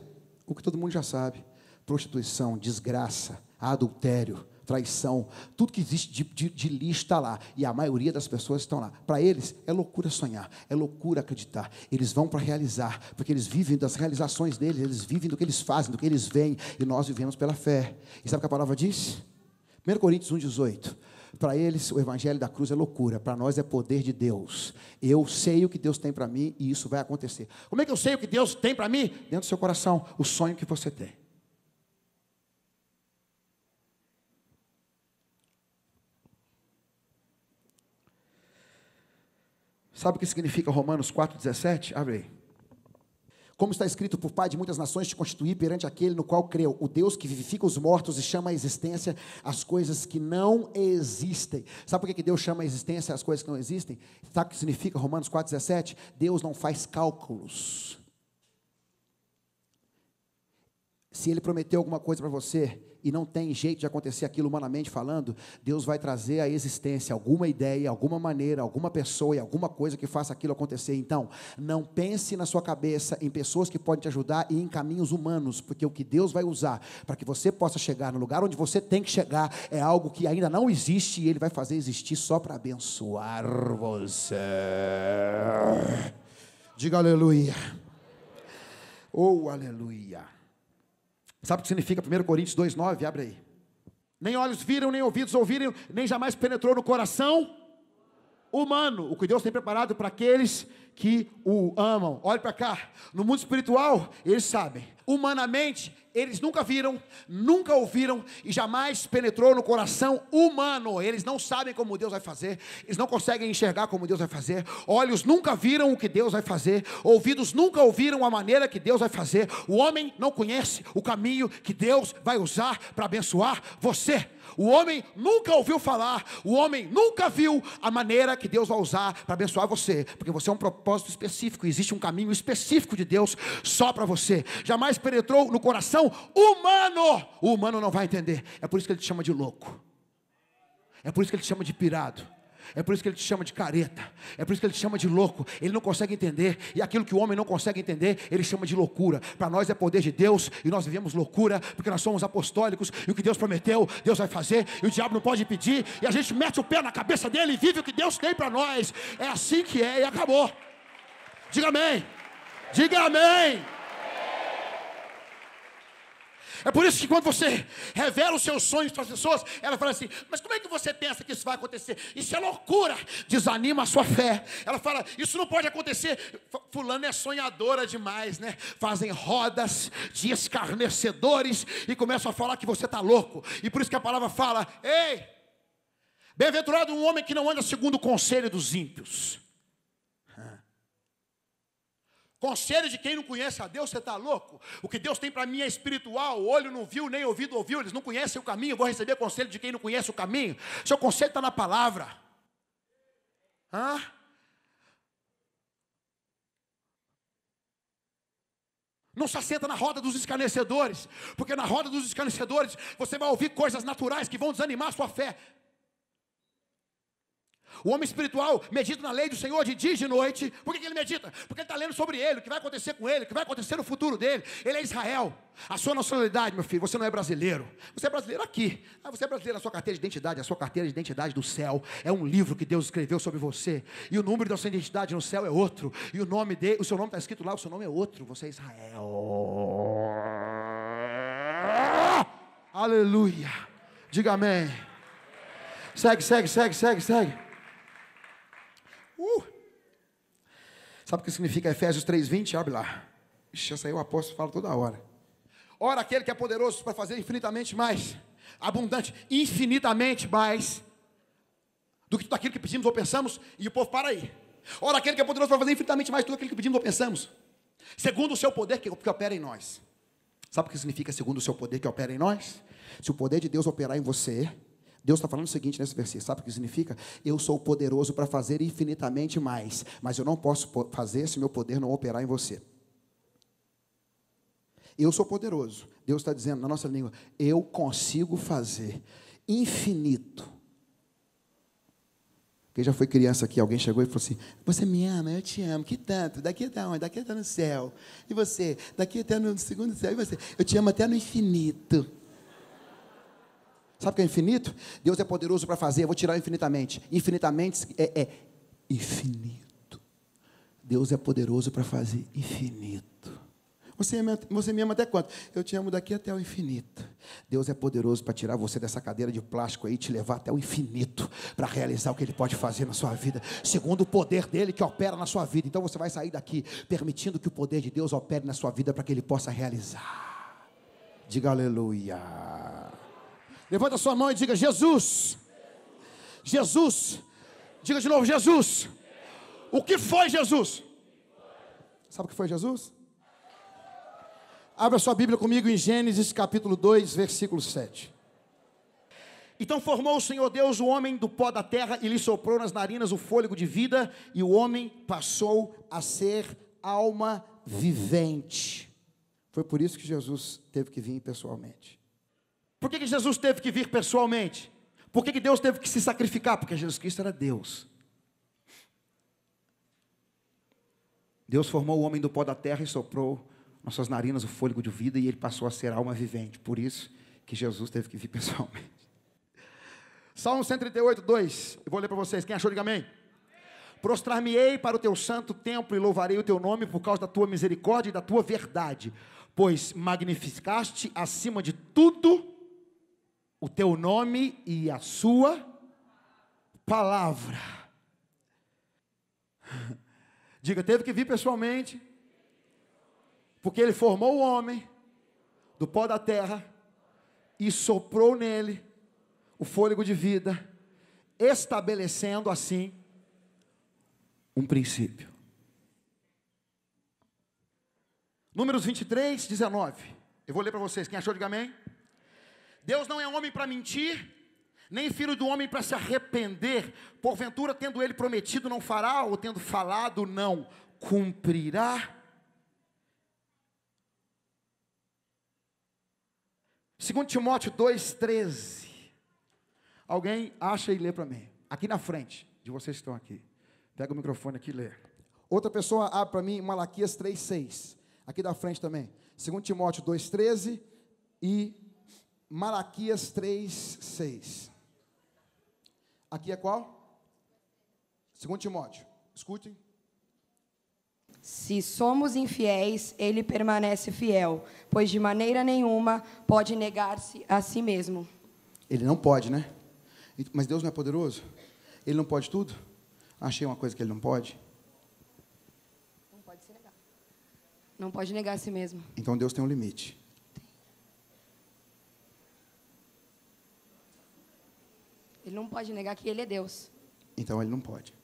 O que todo mundo já sabe prostituição, desgraça, adultério, traição, tudo que existe de, de, de lixo está lá. E a maioria das pessoas estão lá. Para eles, é loucura sonhar, é loucura acreditar. Eles vão para realizar, porque eles vivem das realizações deles, eles vivem do que eles fazem, do que eles veem. E nós vivemos pela fé. E sabe o que a palavra diz? 1 Coríntios 1,18. Para eles, o evangelho da cruz é loucura, para nós é poder de Deus. Eu sei o que Deus tem para mim e isso vai acontecer. Como é que eu sei o que Deus tem para mim? Dentro do seu coração, o sonho que você tem. Sabe o que significa Romanos 4,17? Abre aí. Como está escrito, por Pai de muitas nações te constituir perante aquele no qual creu, o Deus que vivifica os mortos e chama à existência as coisas que não existem. Sabe por que, que Deus chama à existência as coisas que não existem? Sabe o que significa Romanos 4,17? Deus não faz cálculos. Se Ele prometeu alguma coisa para você, e não tem jeito de acontecer aquilo humanamente falando, Deus vai trazer à existência alguma ideia, alguma maneira, alguma pessoa e alguma coisa que faça aquilo acontecer. Então, não pense na sua cabeça em pessoas que podem te ajudar e em caminhos humanos, porque o que Deus vai usar para que você possa chegar no lugar onde você tem que chegar é algo que ainda não existe e Ele vai fazer existir só para abençoar você. Diga aleluia. Oh, aleluia. Sabe o que significa 1 Coríntios 2,9? Abre aí. Nem olhos viram, nem ouvidos ouviram, nem jamais penetrou no coração humano, o que Deus tem preparado para aqueles que o amam. Olhe para cá, no mundo espiritual, eles sabem, humanamente, eles nunca viram, nunca ouviram e jamais penetrou no coração humano. Eles não sabem como Deus vai fazer, eles não conseguem enxergar como Deus vai fazer. Olhos nunca viram o que Deus vai fazer, ouvidos nunca ouviram a maneira que Deus vai fazer. O homem não conhece o caminho que Deus vai usar para abençoar você. O homem nunca ouviu falar, o homem nunca viu a maneira que Deus vai usar para abençoar você, porque você é um propósito específico, existe um caminho específico de Deus só para você. Jamais penetrou no coração coração humano, o humano não vai entender. É por isso que ele te chama de louco. É por isso que ele te chama de pirado. É por isso que ele te chama de careta. É por isso que ele te chama de louco. Ele não consegue entender. E aquilo que o homem não consegue entender, ele chama de loucura. Para nós é poder de Deus e nós vivemos loucura porque nós somos apostólicos e o que Deus prometeu, Deus vai fazer e o diabo não pode pedir. E a gente mete o pé na cabeça dele e vive o que Deus tem para nós. É assim que é e acabou. Diga amém. Diga amém. É por isso que quando você revela os seus sonhos para as pessoas, ela fala assim: Mas como é que você pensa que isso vai acontecer? Isso é loucura. Desanima a sua fé. Ela fala: Isso não pode acontecer. Fulano é sonhadora demais, né? Fazem rodas de escarnecedores e começam a falar que você está louco. E por isso que a palavra fala: Ei, bem-aventurado um homem que não anda segundo o conselho dos ímpios Conselho de quem não conhece a Deus, você está louco? O que Deus tem para mim é espiritual, olho não viu, nem ouvido ouviu, eles não conhecem o caminho, vou receber conselho de quem não conhece o caminho. Seu conselho está na palavra. Hã? Não se assenta na roda dos escarnecedores, porque na roda dos escarnecedores você vai ouvir coisas naturais que vão desanimar a sua fé. O homem espiritual medita na lei do Senhor de dia e de noite. Por que ele medita? Porque ele está lendo sobre ele, o que vai acontecer com ele, o que vai acontecer no futuro dele. Ele é Israel. A sua nacionalidade, meu filho, você não é brasileiro. Você é brasileiro aqui. Ah, você é brasileiro, a sua carteira de identidade, a sua carteira de identidade do céu. É um livro que Deus escreveu sobre você. E o número da sua identidade no céu é outro. E o nome dele, o seu nome está escrito lá, o seu nome é outro. Você é Israel. Aleluia. Diga amém. Segue, segue, segue, segue, segue. Uh! Sabe o que significa Efésios 3,20? Abre lá. Ixi, essa aí o apóstolo fala toda hora. Ora, aquele que é poderoso para fazer infinitamente mais, abundante, infinitamente mais, do que tudo aquilo que pedimos ou pensamos, e o povo para aí. Ora, aquele que é poderoso para fazer infinitamente mais tudo aquilo que pedimos ou pensamos, segundo o seu poder que, que opera em nós. Sabe o que significa segundo o seu poder que opera em nós? Se o poder de Deus operar em você, Deus está falando o seguinte nesse versículo, sabe o que significa? Eu sou poderoso para fazer infinitamente mais, mas eu não posso fazer se meu poder não operar em você. Eu sou poderoso. Deus está dizendo na nossa língua, eu consigo fazer infinito. Quem já foi criança aqui, alguém chegou e falou assim: Você me ama, eu te amo, que tanto, daqui até onde? Daqui até no céu. E você, daqui até no segundo céu. E você, eu te amo até no infinito. Sabe o que é infinito? Deus é poderoso para fazer, eu vou tirar infinitamente. Infinitamente é, é infinito. Deus é poderoso para fazer infinito. Você, você me ama até quanto? Eu te amo daqui até o infinito. Deus é poderoso para tirar você dessa cadeira de plástico aí e te levar até o infinito para realizar o que Ele pode fazer na sua vida, segundo o poder dele que opera na sua vida. Então você vai sair daqui permitindo que o poder de Deus opere na sua vida para que Ele possa realizar. Diga aleluia. Levanta sua mão e diga: Jesus. Jesus. Diga de novo: Jesus. O que foi Jesus? Sabe o que foi Jesus? Abra sua Bíblia comigo em Gênesis capítulo 2, versículo 7. Então formou o Senhor Deus o homem do pó da terra e lhe soprou nas narinas o fôlego de vida, e o homem passou a ser alma vivente. Foi por isso que Jesus teve que vir pessoalmente que, que Jesus teve que vir pessoalmente? Por que, que Deus teve que se sacrificar? Porque Jesus Cristo era Deus. Deus formou o homem do pó da terra e soprou nas suas narinas o fôlego de vida e ele passou a ser alma vivente. Por isso que Jesus teve que vir pessoalmente. Salmo 138, 2. Eu vou ler para vocês. Quem achou, diga amém. Prostrar-me-ei para o teu santo templo e louvarei o teu nome por causa da tua misericórdia e da tua verdade, pois magnificaste acima de tudo o teu nome e a sua palavra. Diga, teve que vir pessoalmente, porque ele formou o homem do pó da terra e soprou nele o fôlego de vida, estabelecendo assim um princípio. Números 23, 19. Eu vou ler para vocês. Quem achou, diga amém. Deus não é homem para mentir, nem filho do homem para se arrepender. Porventura, tendo ele prometido, não fará, ou tendo falado, não cumprirá. Segundo Timóteo 2,13. Alguém acha e lê para mim. Aqui na frente de vocês que estão aqui. Pega o microfone aqui e lê. Outra pessoa abre para mim Malaquias 3,6. Aqui da frente também. 2 Timóteo 2,13 e Malaquias 3, 6. Aqui é qual? 2 Timóteo. Escutem. Se somos infiéis, ele permanece fiel, pois de maneira nenhuma pode negar-se a si mesmo. Ele não pode, né? Mas Deus não é poderoso? Ele não pode tudo? Achei uma coisa que ele não pode. Não pode se negar. Não pode negar a si mesmo. Então Deus tem um limite. Ele não pode negar que ele é Deus. Então ele não pode.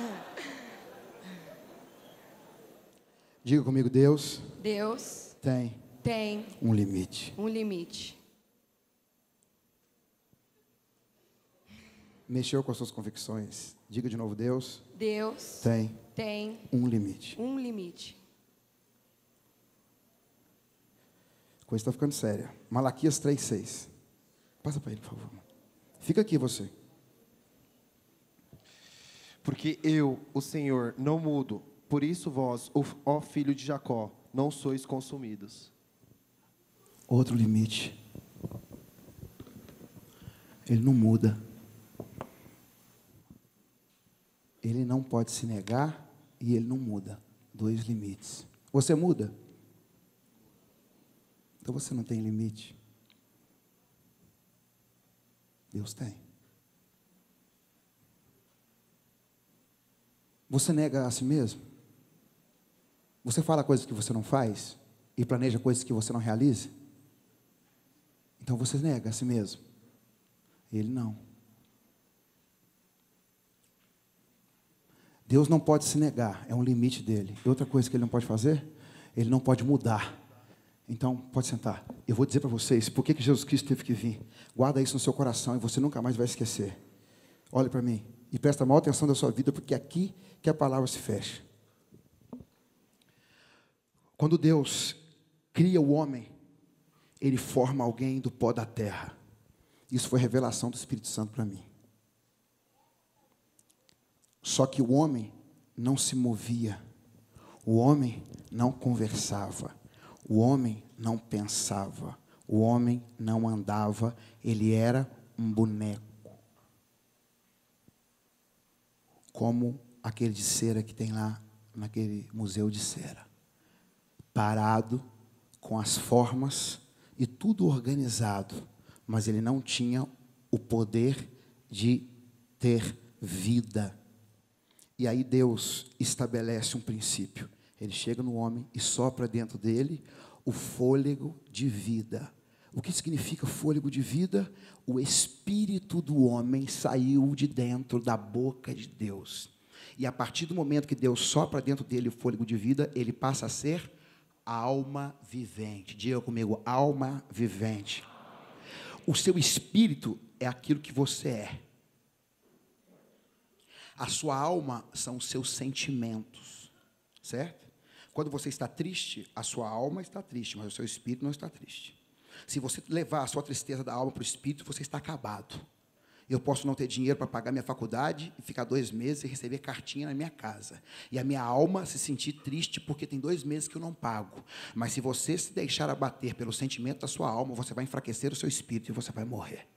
Diga comigo, Deus. Deus tem. Tem um limite. Um limite. Mexeu com as suas convicções. Diga de novo, Deus. Deus tem. Tem um limite. Um limite. A coisa está ficando séria. Malaquias 3:6. Passa para ele, por favor. Fica aqui você. Porque eu, o Senhor, não mudo. Por isso vós, ó filho de Jacó, não sois consumidos. Outro limite. Ele não muda. Ele não pode se negar e ele não muda. Dois limites. Você muda? Então você não tem limite. Deus tem. Você nega a si mesmo? Você fala coisas que você não faz e planeja coisas que você não realiza? Então você nega a si mesmo. Ele não. Deus não pode se negar, é um limite dele. E outra coisa que ele não pode fazer, ele não pode mudar então, pode sentar. Eu vou dizer para vocês por que, que Jesus Cristo teve que vir. Guarda isso no seu coração e você nunca mais vai esquecer. Olhe para mim e presta a maior atenção da sua vida, porque é aqui que a palavra se fecha. Quando Deus cria o homem, ele forma alguém do pó da terra. Isso foi revelação do Espírito Santo para mim. Só que o homem não se movia, o homem não conversava o homem não pensava, o homem não andava, ele era um boneco. Como aquele de cera que tem lá naquele museu de cera. Parado, com as formas e tudo organizado, mas ele não tinha o poder de ter vida. E aí Deus estabelece um princípio. Ele chega no homem e sopra dentro dele o fôlego de vida. O que significa fôlego de vida? O espírito do homem saiu de dentro da boca de Deus. E a partir do momento que Deus sopra dentro dele o fôlego de vida, ele passa a ser alma vivente. Diga comigo, alma vivente. O seu espírito é aquilo que você é. A sua alma são os seus sentimentos, certo? Quando você está triste, a sua alma está triste, mas o seu espírito não está triste. Se você levar a sua tristeza da alma para o espírito, você está acabado. Eu posso não ter dinheiro para pagar minha faculdade e ficar dois meses e receber cartinha na minha casa. E a minha alma se sentir triste porque tem dois meses que eu não pago. Mas se você se deixar abater pelo sentimento da sua alma, você vai enfraquecer o seu espírito e você vai morrer.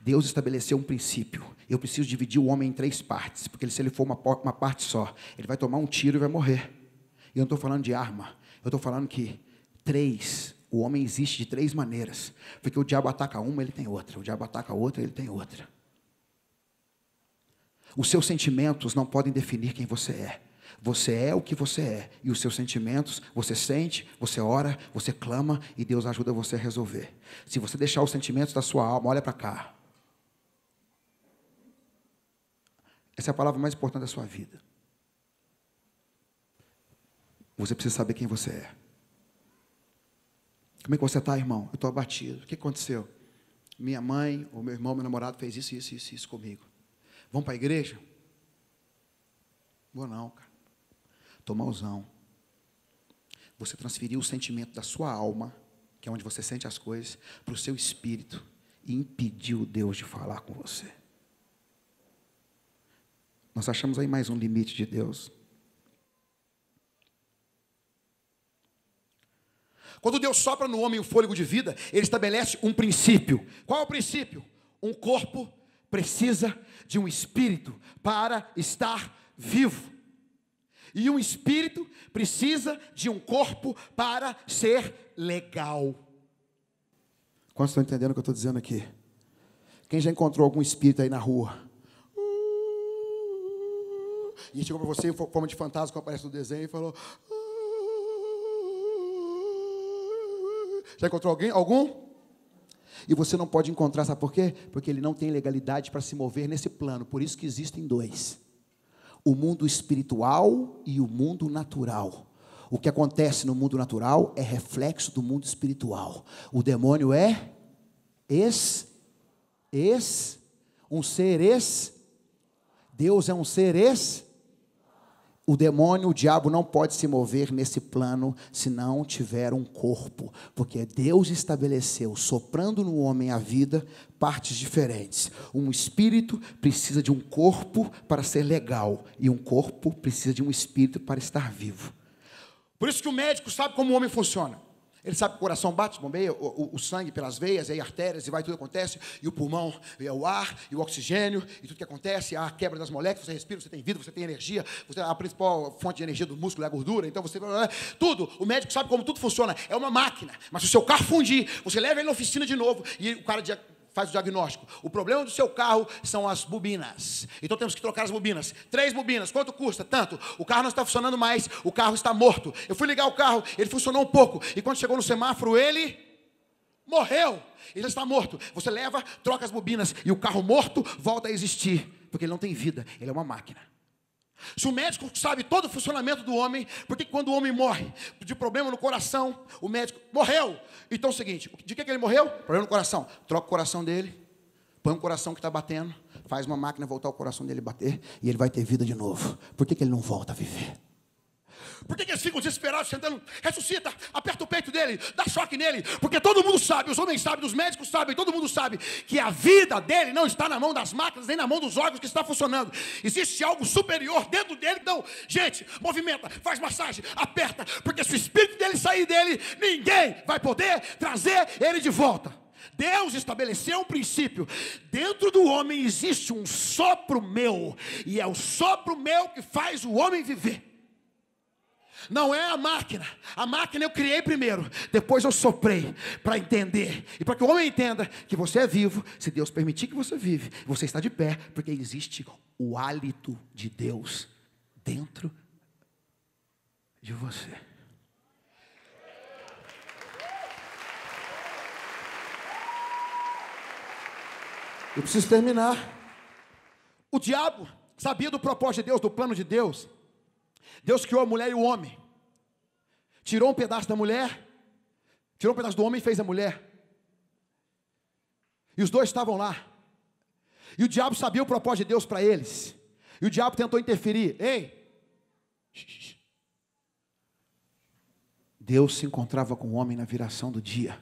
Deus estabeleceu um princípio. Eu preciso dividir o homem em três partes, porque se ele for uma, parte só, ele vai tomar um tiro e vai morrer. E eu não estou falando de arma. Eu estou falando que três. O homem existe de três maneiras. Porque o diabo ataca uma, ele tem outra. O diabo ataca outra, ele tem outra. Os seus sentimentos não podem definir quem você é. Você é o que você é. E os seus sentimentos, você sente, você ora, você clama e Deus ajuda você a resolver. Se você deixar os sentimentos da sua alma, olha para cá. Essa é a palavra mais importante da sua vida. Você precisa saber quem você é. Como é que você está, irmão? Eu estou abatido. O que aconteceu? Minha mãe, ou meu irmão, meu namorado fez isso, isso, isso, isso comigo. Vamos para a igreja? Vou não, cara. Estou malzão. Você transferiu o sentimento da sua alma, que é onde você sente as coisas, para o seu espírito e impediu Deus de falar com você. Nós achamos aí mais um limite de Deus. Quando Deus sopra no homem o fôlego de vida, ele estabelece um princípio. Qual é o princípio? Um corpo precisa de um espírito para estar vivo. E um espírito precisa de um corpo para ser legal. Quantos estão entendendo o que eu estou dizendo aqui? Quem já encontrou algum espírito aí na rua? E chegou para você em forma de fantasma que aparece no desenho e falou: Já encontrou alguém? Algum? E você não pode encontrar, sabe por quê? Porque ele não tem legalidade para se mover nesse plano. Por isso que existem dois: o mundo espiritual e o mundo natural. O que acontece no mundo natural é reflexo do mundo espiritual. O demônio é es, es, um ser es. Deus é um ser es o demônio, o diabo não pode se mover nesse plano se não tiver um corpo, porque Deus estabeleceu, soprando no homem a vida, partes diferentes. Um espírito precisa de um corpo para ser legal, e um corpo precisa de um espírito para estar vivo. Por isso que o médico sabe como o homem funciona. Ele sabe que o coração bate, bombeia, o, o, o sangue pelas veias, e aí artérias, e vai, tudo acontece, e o pulmão, e é o ar, e o oxigênio, e tudo que acontece, a quebra das moléculas, você respira, você tem vida, você tem energia, você é a principal fonte de energia do músculo é a gordura, então você. Né, tudo. O médico sabe como tudo funciona. É uma máquina. Mas se o seu carro fundir, você leva ele na oficina de novo, e o cara faz o diagnóstico. O problema do seu carro são as bobinas. Então temos que trocar as bobinas. Três bobinas, quanto custa? Tanto. O carro não está funcionando mais, o carro está morto. Eu fui ligar o carro, ele funcionou um pouco. E quando chegou no semáforo, ele morreu. Ele está morto. Você leva, troca as bobinas e o carro morto volta a existir, porque ele não tem vida, ele é uma máquina. Se o médico sabe todo o funcionamento do homem, porque quando o homem morre de problema no coração, o médico morreu. Então é o seguinte: de que, que ele morreu? Problema no coração. Troca o coração dele, põe um coração que está batendo, faz uma máquina voltar o coração dele bater, e ele vai ter vida de novo. Por que, que ele não volta a viver? Por que, que eles ficam desesperados, tentando? Ressuscita, aperta o peito dele, dá choque nele, porque todo mundo sabe, os homens sabem, os médicos sabem, todo mundo sabe que a vida dele não está na mão das máquinas, nem na mão dos órgãos que está funcionando. Existe algo superior dentro dele, então, gente, movimenta, faz massagem, aperta, porque se o espírito dele sair dele, ninguém vai poder trazer ele de volta. Deus estabeleceu um princípio. Dentro do homem existe um sopro meu, e é o sopro meu que faz o homem viver. Não é a máquina. A máquina eu criei primeiro, depois eu soprei para entender e para que o homem entenda que você é vivo, se Deus permitir que você vive, você está de pé, porque existe o hálito de Deus dentro de você. Eu preciso terminar. O diabo sabia do propósito de Deus, do plano de Deus. Deus criou a mulher e o homem. Tirou um pedaço da mulher, tirou um pedaço do homem e fez a mulher. E os dois estavam lá. E o diabo sabia o propósito de Deus para eles. E o diabo tentou interferir. Ei! Deus se encontrava com o homem na viração do dia.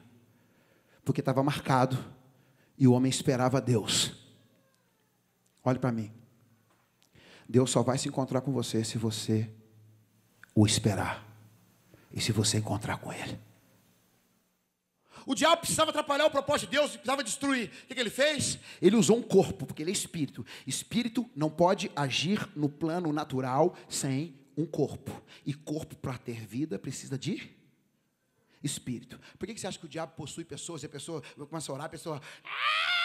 Porque estava marcado. E o homem esperava Deus. Olhe para mim. Deus só vai se encontrar com você se você o esperar e se você encontrar com Ele. O diabo precisava atrapalhar o propósito de Deus, precisava destruir. O que, que ele fez? Ele usou um corpo, porque ele é espírito. Espírito não pode agir no plano natural sem um corpo. E corpo, para ter vida, precisa de espírito. Por que, que você acha que o diabo possui pessoas e a pessoa começa a orar, a pessoa. Ah!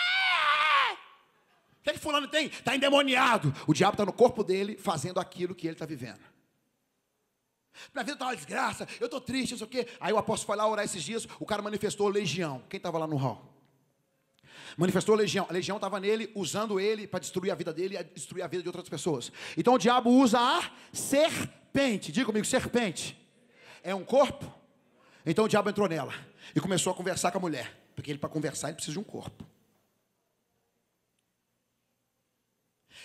que, é que fulano tem? Está endemoniado. O diabo está no corpo dele fazendo aquilo que ele está vivendo. Minha vida está uma desgraça, eu estou triste, não sei o quê. Aí o apóstolo foi lá orar esses dias, o cara manifestou legião. Quem estava lá no hall? Manifestou a legião. A legião estava nele, usando ele para destruir a vida dele e destruir a vida de outras pessoas. Então o diabo usa a serpente. Diga comigo, serpente. É um corpo? Então o diabo entrou nela e começou a conversar com a mulher. Porque ele, para conversar, ele precisa de um corpo.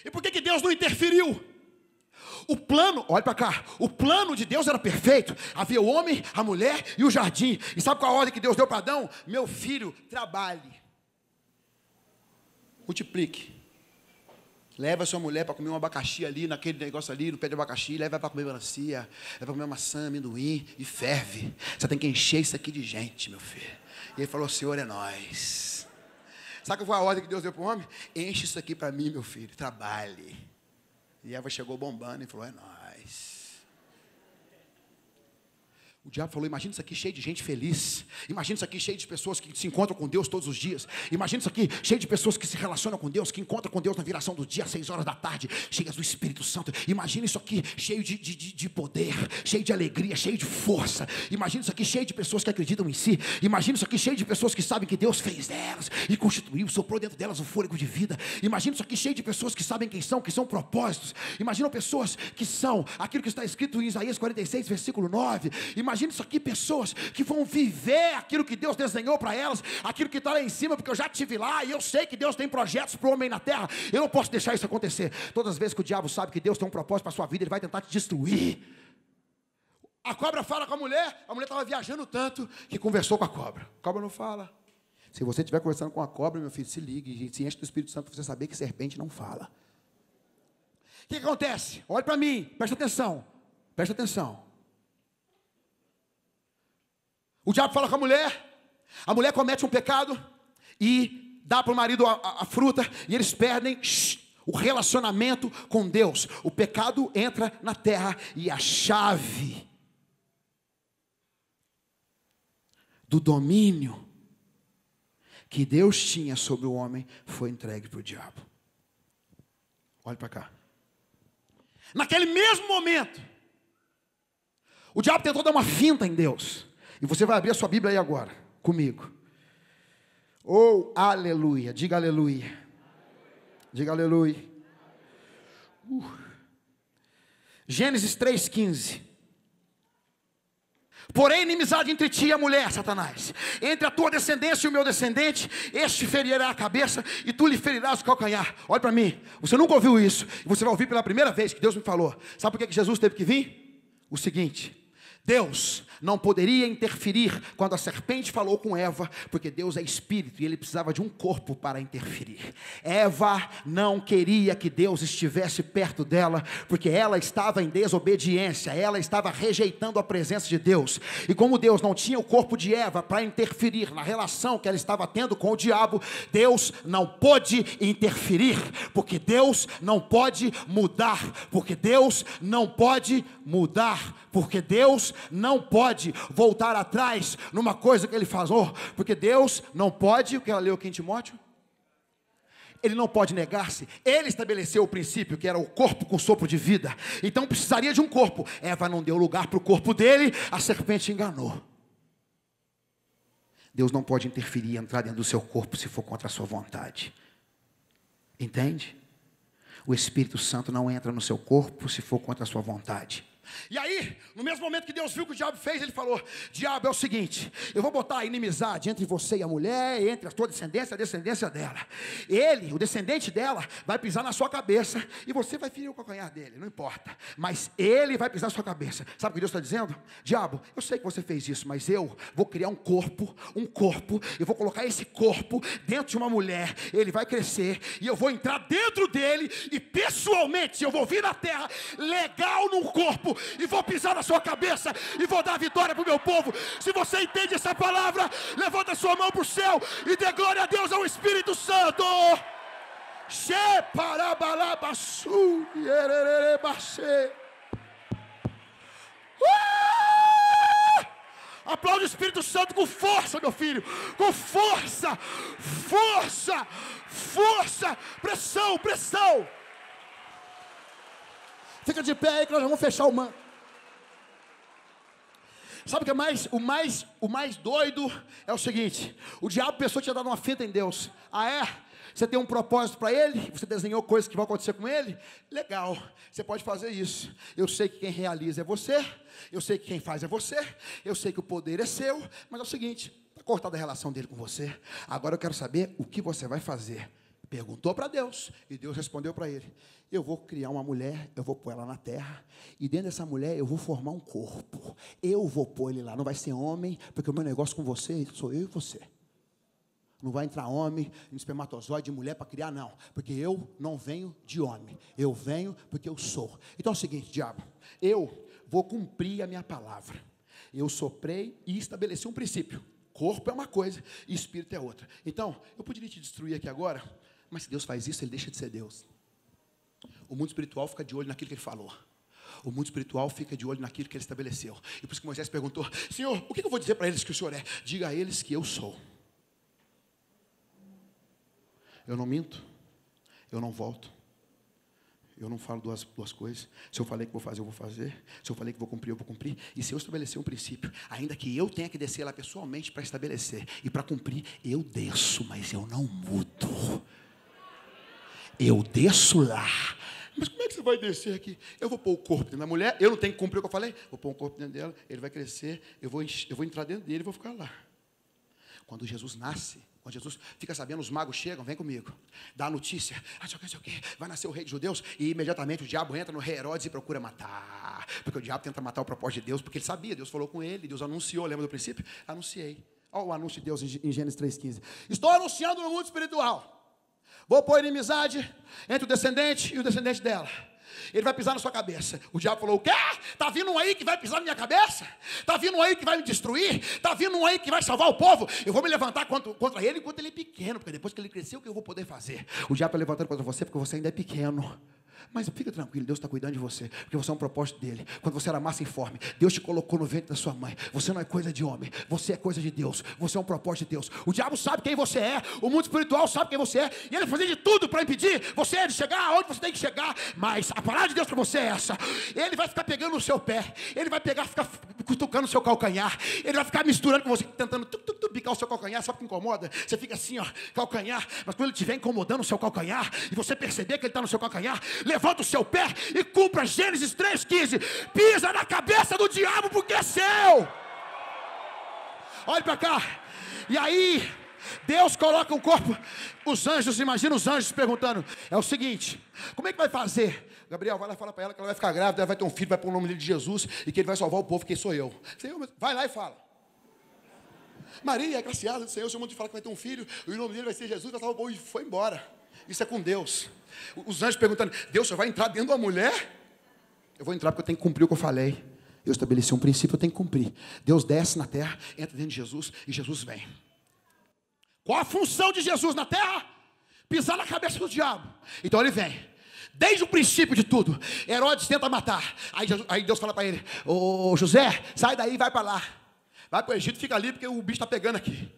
E por que, que Deus não interferiu? O plano, olha para cá, o plano de Deus era perfeito. Havia o homem, a mulher e o jardim. E sabe qual a ordem que Deus deu para Adão? Meu filho, trabalhe. Multiplique. Leva a sua mulher para comer um abacaxi ali, naquele negócio ali, no pé de abacaxi, leva para comer melancia, leva para comer maçã, amendoim e ferve. Você tem que encher isso aqui de gente, meu filho. E ele falou: Senhor, é nós. Sabe qual foi a ordem que Deus deu para o homem? Enche isso aqui para mim, meu filho, trabalhe. E Eva chegou bombando e falou: é nóis. O diabo falou: Imagina isso aqui cheio de gente feliz. Imagina isso aqui cheio de pessoas que se encontram com Deus todos os dias. Imagina isso aqui cheio de pessoas que se relacionam com Deus, que encontram com Deus na viração do dia, às seis horas da tarde, cheias do Espírito Santo. Imagina isso aqui cheio de, de, de poder, cheio de alegria, cheio de força. Imagina isso aqui cheio de pessoas que acreditam em si. Imagina isso aqui cheio de pessoas que sabem que Deus fez delas e constituiu, soprou dentro delas o fôlego de vida. Imagina isso aqui cheio de pessoas que sabem quem são, que são propósitos. Imagina pessoas que são aquilo que está escrito em Isaías 46, versículo 9. Imagina Imagina isso aqui, pessoas que vão viver aquilo que Deus desenhou para elas, aquilo que está lá em cima, porque eu já estive lá e eu sei que Deus tem projetos para o homem na terra. Eu não posso deixar isso acontecer. Todas as vezes que o diabo sabe que Deus tem um propósito para a sua vida, ele vai tentar te destruir. A cobra fala com a mulher, a mulher estava viajando tanto que conversou com a cobra. A cobra não fala. Se você estiver conversando com a cobra, meu filho, se ligue, se enche do Espírito Santo para você saber que serpente não fala. O que, que acontece? Olhe para mim, presta atenção, presta atenção. O diabo fala com a mulher, a mulher comete um pecado e dá para o marido a, a, a, fruta e eles perdem shh, o relacionamento com Deus. O pecado entra na terra e a chave do domínio que Deus tinha sobre o homem foi entregue para o diabo. Olhe para cá. Naquele mesmo momento, o diabo tentou dar uma finta em Deus. E você vai abrir a sua Bíblia aí agora, comigo. Ou oh, aleluia, diga aleluia. Diga aleluia. Uh. Gênesis 3,15. Porém, inimizade entre ti e a mulher, Satanás, entre a tua descendência e o meu descendente, este ferirá a cabeça e tu lhe ferirás o calcanhar. Olha para mim, você nunca ouviu isso, você vai ouvir pela primeira vez que Deus me falou. Sabe por que Jesus teve que vir? O seguinte: Deus não poderia interferir quando a serpente falou com Eva, porque Deus é espírito e ele precisava de um corpo para interferir. Eva não queria que Deus estivesse perto dela, porque ela estava em desobediência, ela estava rejeitando a presença de Deus. E como Deus não tinha o corpo de Eva para interferir na relação que ela estava tendo com o diabo, Deus não pôde interferir, porque Deus não pode mudar, porque Deus não pode mudar, porque Deus não pode voltar atrás numa coisa que ele falou, porque Deus não pode, o que ela leu aqui em Timóteo? ele não pode negar-se. Ele estabeleceu o princípio que era o corpo com sopro de vida. Então precisaria de um corpo. Eva não deu lugar para o corpo dele, a serpente enganou. Deus não pode interferir e entrar dentro do seu corpo se for contra a sua vontade. Entende? O Espírito Santo não entra no seu corpo se for contra a sua vontade. E aí, no mesmo momento que Deus viu o que o diabo fez, ele falou: Diabo, é o seguinte, eu vou botar a inimizade entre você e a mulher, entre a sua descendência e a descendência dela. Ele, o descendente dela, vai pisar na sua cabeça e você vai ferir o calcanhar dele, não importa. Mas ele vai pisar na sua cabeça. Sabe o que Deus está dizendo? Diabo, eu sei que você fez isso, mas eu vou criar um corpo, um corpo, eu vou colocar esse corpo dentro de uma mulher, ele vai crescer e eu vou entrar dentro dele e pessoalmente eu vou vir na terra legal num corpo e vou pisar na sua cabeça e vou dar vitória para o meu povo. Se você entende essa palavra, levanta sua mão para o céu e dê glória a Deus ao Espírito Santo. Uh! Aplaude o Espírito Santo com força, meu filho, com força, força, força, pressão, pressão. Fica de pé aí que nós vamos fechar o manto. Sabe o que é mais, o mais, o mais doido é o seguinte: o diabo pensou que tinha dado uma fita em Deus. Ah é? Você tem um propósito para ele? Você desenhou coisas que vão acontecer com ele? Legal, você pode fazer isso. Eu sei que quem realiza é você, eu sei que quem faz é você, eu sei que o poder é seu, mas é o seguinte: está cortada a relação dele com você. Agora eu quero saber o que você vai fazer perguntou para Deus e Deus respondeu para ele: Eu vou criar uma mulher, eu vou pôr ela na terra, e dentro dessa mulher eu vou formar um corpo. Eu vou pôr ele lá, não vai ser homem, porque o meu negócio com você sou eu e você. Não vai entrar homem, espermatozoide, mulher para criar, não. Porque eu não venho de homem. Eu venho porque eu sou. Então é o seguinte, diabo. Eu vou cumprir a minha palavra. Eu soprei e estabeleci um princípio. Corpo é uma coisa, espírito é outra. Então, eu poderia te destruir aqui agora, mas se Deus faz isso, ele deixa de ser Deus. O mundo espiritual fica de olho naquilo que ele falou. O mundo espiritual fica de olho naquilo que ele estabeleceu. E por isso que Moisés perguntou: Senhor, o que eu vou dizer para eles que o Senhor é? Diga a eles que eu sou. Eu não minto. Eu não volto. Eu não falo duas, duas coisas. Se eu falei que vou fazer, eu vou fazer. Se eu falei que vou cumprir, eu vou cumprir. E se eu estabelecer um princípio, ainda que eu tenha que descer lá pessoalmente para estabelecer e para cumprir, eu desço, mas eu não mudo eu desço lá. Mas como é que você vai descer aqui? Eu vou pôr o corpo dentro da mulher, eu não tenho que cumprir o que eu falei, vou pôr o corpo dentro dela, ele vai crescer, eu vou, eu vou entrar dentro dele e vou ficar lá. Quando Jesus nasce, quando Jesus fica sabendo, os magos chegam, vem comigo, dá a notícia, ah, sei o que, vai nascer o rei dos judeus, e imediatamente o diabo entra no rei Herodes e procura matar, porque o diabo tenta matar o propósito de Deus, porque ele sabia, Deus falou com ele, Deus anunciou, lembra do princípio? Anunciei. Olha o anúncio de Deus em Gênesis 3,15. Estou anunciando no mundo espiritual. Vou pôr inimizade entre o descendente e o descendente dela. Ele vai pisar na sua cabeça. O diabo falou: O quê? Está vindo um aí que vai pisar na minha cabeça? Está vindo um aí que vai me destruir? Está vindo um aí que vai salvar o povo? Eu vou me levantar contra, contra ele enquanto ele é pequeno, porque depois que ele cresceu, o que eu vou poder fazer? O diabo está levantando contra você porque você ainda é pequeno. Mas fica tranquilo, Deus está cuidando de você, porque você é um propósito dele. Quando você era massa informe, Deus te colocou no ventre da sua mãe. Você não é coisa de homem, você é coisa de Deus. Você é um propósito de Deus. O diabo sabe quem você é, o mundo espiritual sabe quem você é, e ele fazia de tudo para impedir você de chegar onde você tem que chegar. Mas a palavra de Deus para você é essa: ele vai ficar pegando o seu pé, ele vai pegar, ficar cutucando o seu calcanhar, ele vai ficar misturando com você, tentando tu tu tu picar o seu calcanhar. Sabe o que incomoda? Você fica assim, ó, calcanhar, mas quando ele estiver incomodando o seu calcanhar, e você perceber que ele está no seu calcanhar, levanta o seu pé e cumpra Gênesis 3,15. Pisa na cabeça do diabo porque é seu. Olhe para cá. E aí, Deus coloca o um corpo. Os anjos, imagina os anjos perguntando: é o seguinte, como é que vai fazer? Gabriel, vai lá e fala para ela que ela vai ficar grávida, ela vai ter um filho, vai pôr o nome dele de Jesus e que ele vai salvar o povo, que sou eu. vai lá e fala. Maria, é graciada do Senhor, o Senhor manda falar que vai ter um filho, e o nome dele vai ser Jesus, vai salvar o povo e foi embora. Isso é com Deus. Os anjos perguntando: Deus você vai entrar dentro de uma mulher? Eu vou entrar porque eu tenho que cumprir o que eu falei. Eu estabeleci um princípio, eu tenho que cumprir. Deus desce na terra, entra dentro de Jesus e Jesus vem. Qual a função de Jesus na terra? Pisar na cabeça do diabo. Então ele vem. Desde o princípio de tudo, Herodes tenta matar. Aí, Jesus, aí Deus fala para ele: Ô José, sai daí, vai para lá. Vai para o Egito, fica ali, porque o bicho está pegando aqui.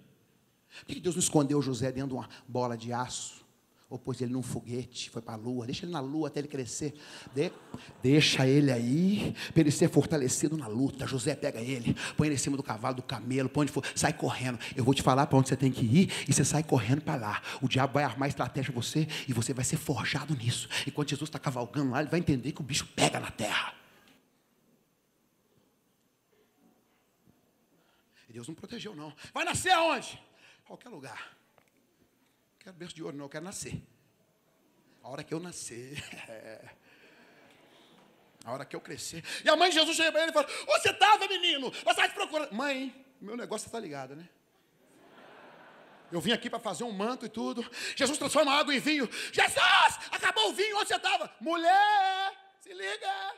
Por que Deus não escondeu José dentro de uma bola de aço? ou pôs ele num foguete, foi para a lua, deixa ele na lua até ele crescer, De, deixa ele aí, para ele ser fortalecido na luta, José pega ele, põe ele em cima do cavalo, do camelo, põe onde for, sai correndo, eu vou te falar para onde você tem que ir, e você sai correndo para lá, o diabo vai armar estratégia em você, e você vai ser forjado nisso, enquanto Jesus está cavalgando lá, ele vai entender que o bicho pega na terra, Deus não protegeu, não. Vai nascer aonde? Qualquer lugar quero é berço de ouro, não, eu quero nascer. A hora que eu nascer. a hora que eu crescer. E a mãe de Jesus chega para ele e fala: Onde você tá, estava, menino? Você está te procurando. Mãe, meu negócio está ligado, né? Eu vim aqui para fazer um manto e tudo. Jesus transforma água em vinho. Jesus, acabou o vinho, onde você estava? Mulher, se liga.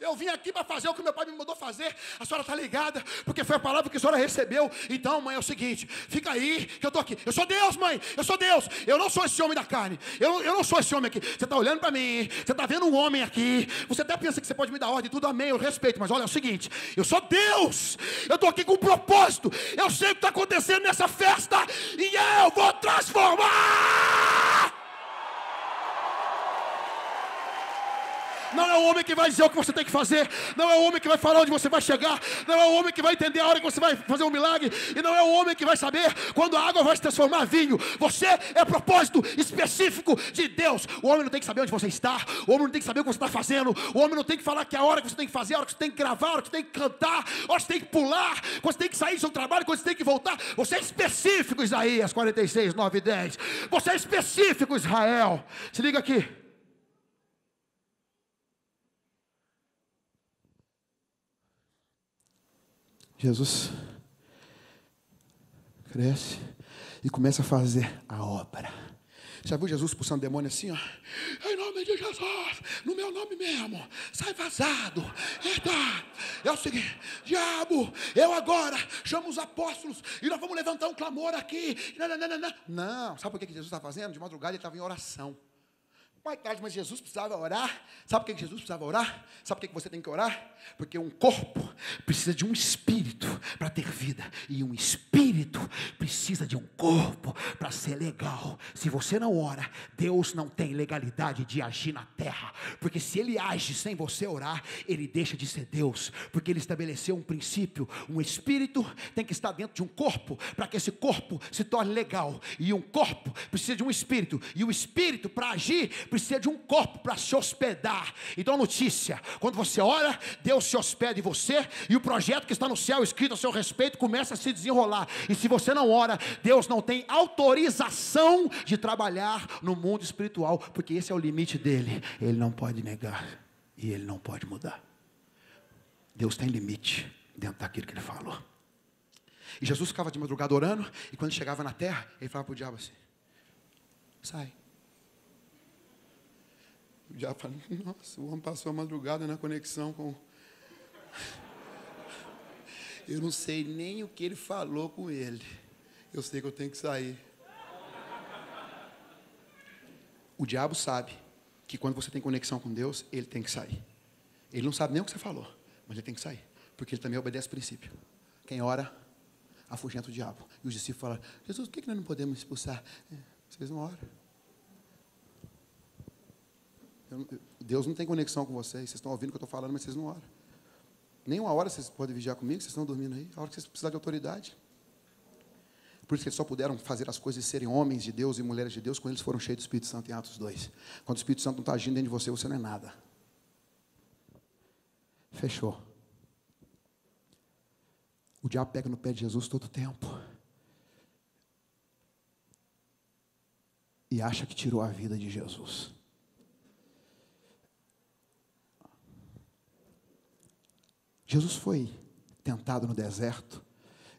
Eu vim aqui para fazer o que meu pai me mandou fazer. A senhora está ligada, porque foi a palavra que a senhora recebeu. Então, mãe, é o seguinte: fica aí, que eu estou aqui. Eu sou Deus, mãe, eu sou Deus. Eu não sou esse homem da carne. Eu, eu não sou esse homem aqui. Você está olhando para mim, você está vendo um homem aqui. Você até pensa que você pode me dar ordem, tudo, amém, eu respeito. Mas olha, é o seguinte: eu sou Deus. Eu estou aqui com um propósito. Eu sei o que está acontecendo nessa festa. E eu vou transformar. Não é o homem que vai dizer o que você tem que fazer. Não é o homem que vai falar onde você vai chegar. Não é o homem que vai entender a hora que você vai fazer um milagre. E não é o homem que vai saber quando a água vai se transformar em vinho. Você é propósito específico de Deus. O homem não tem que saber onde você está. O homem não tem que saber o que você está fazendo. O homem não tem que falar que é a hora que você tem que fazer, a hora que você tem que gravar, a hora que você tem que cantar, a hora que você tem que pular, quando você tem que sair do seu trabalho, quando você tem que voltar. Você é específico, Isaías 46, 9 e 10. Você é específico, Israel. Se liga aqui. Jesus cresce e começa a fazer a obra. Já viu Jesus expulsando demônio assim, ó? Em nome de Jesus, no meu nome mesmo, sai vazado. Eita, é o seguinte, diabo, eu agora chamo os apóstolos e nós vamos levantar um clamor aqui. Não, não, não, não. não sabe o que Jesus está fazendo? De madrugada ele estava em oração mais tarde, mas Jesus precisava orar. Sabe por que Jesus precisava orar? Sabe por que você tem que orar? Porque um corpo precisa de um espírito para ter vida, e um espírito precisa de um corpo para ser legal. Se você não ora, Deus não tem legalidade de agir na terra, porque se ele age sem você orar, ele deixa de ser Deus, porque ele estabeleceu um princípio: um espírito tem que estar dentro de um corpo para que esse corpo se torne legal, e um corpo precisa de um espírito, e o espírito para agir precisa precisa de um corpo para se hospedar. Então, notícia: quando você ora, Deus se hospeda em você e o projeto que está no céu escrito a seu respeito começa a se desenrolar. E se você não ora, Deus não tem autorização de trabalhar no mundo espiritual, porque esse é o limite dele. Ele não pode negar e ele não pode mudar. Deus tem limite dentro daquilo que ele falou. E Jesus ficava de madrugada orando, e quando chegava na terra, ele falava para o diabo assim: Sai, já falei, nossa, o homem passou a madrugada na conexão com. Eu não sei nem o que ele falou com ele. Eu sei que eu tenho que sair. O diabo sabe que quando você tem conexão com Deus, ele tem que sair. Ele não sabe nem o que você falou, mas ele tem que sair, porque ele também obedece o princípio. Quem ora, afugenta o diabo. E os discípulos falam: Jesus, por que nós não podemos expulsar? É, vocês não oram. Deus não tem conexão com vocês. Vocês estão ouvindo o que eu estou falando, mas vocês não oram. Nenhuma hora vocês podem vigiar comigo, vocês estão dormindo aí. A hora que vocês precisam de autoridade. Por isso que eles só puderam fazer as coisas e serem homens de Deus e mulheres de Deus quando eles foram cheios do Espírito Santo em Atos 2. Quando o Espírito Santo não está agindo dentro de você, você não é nada. Fechou. O diabo pega no pé de Jesus todo o tempo. E acha que tirou a vida de Jesus. Jesus foi tentado no deserto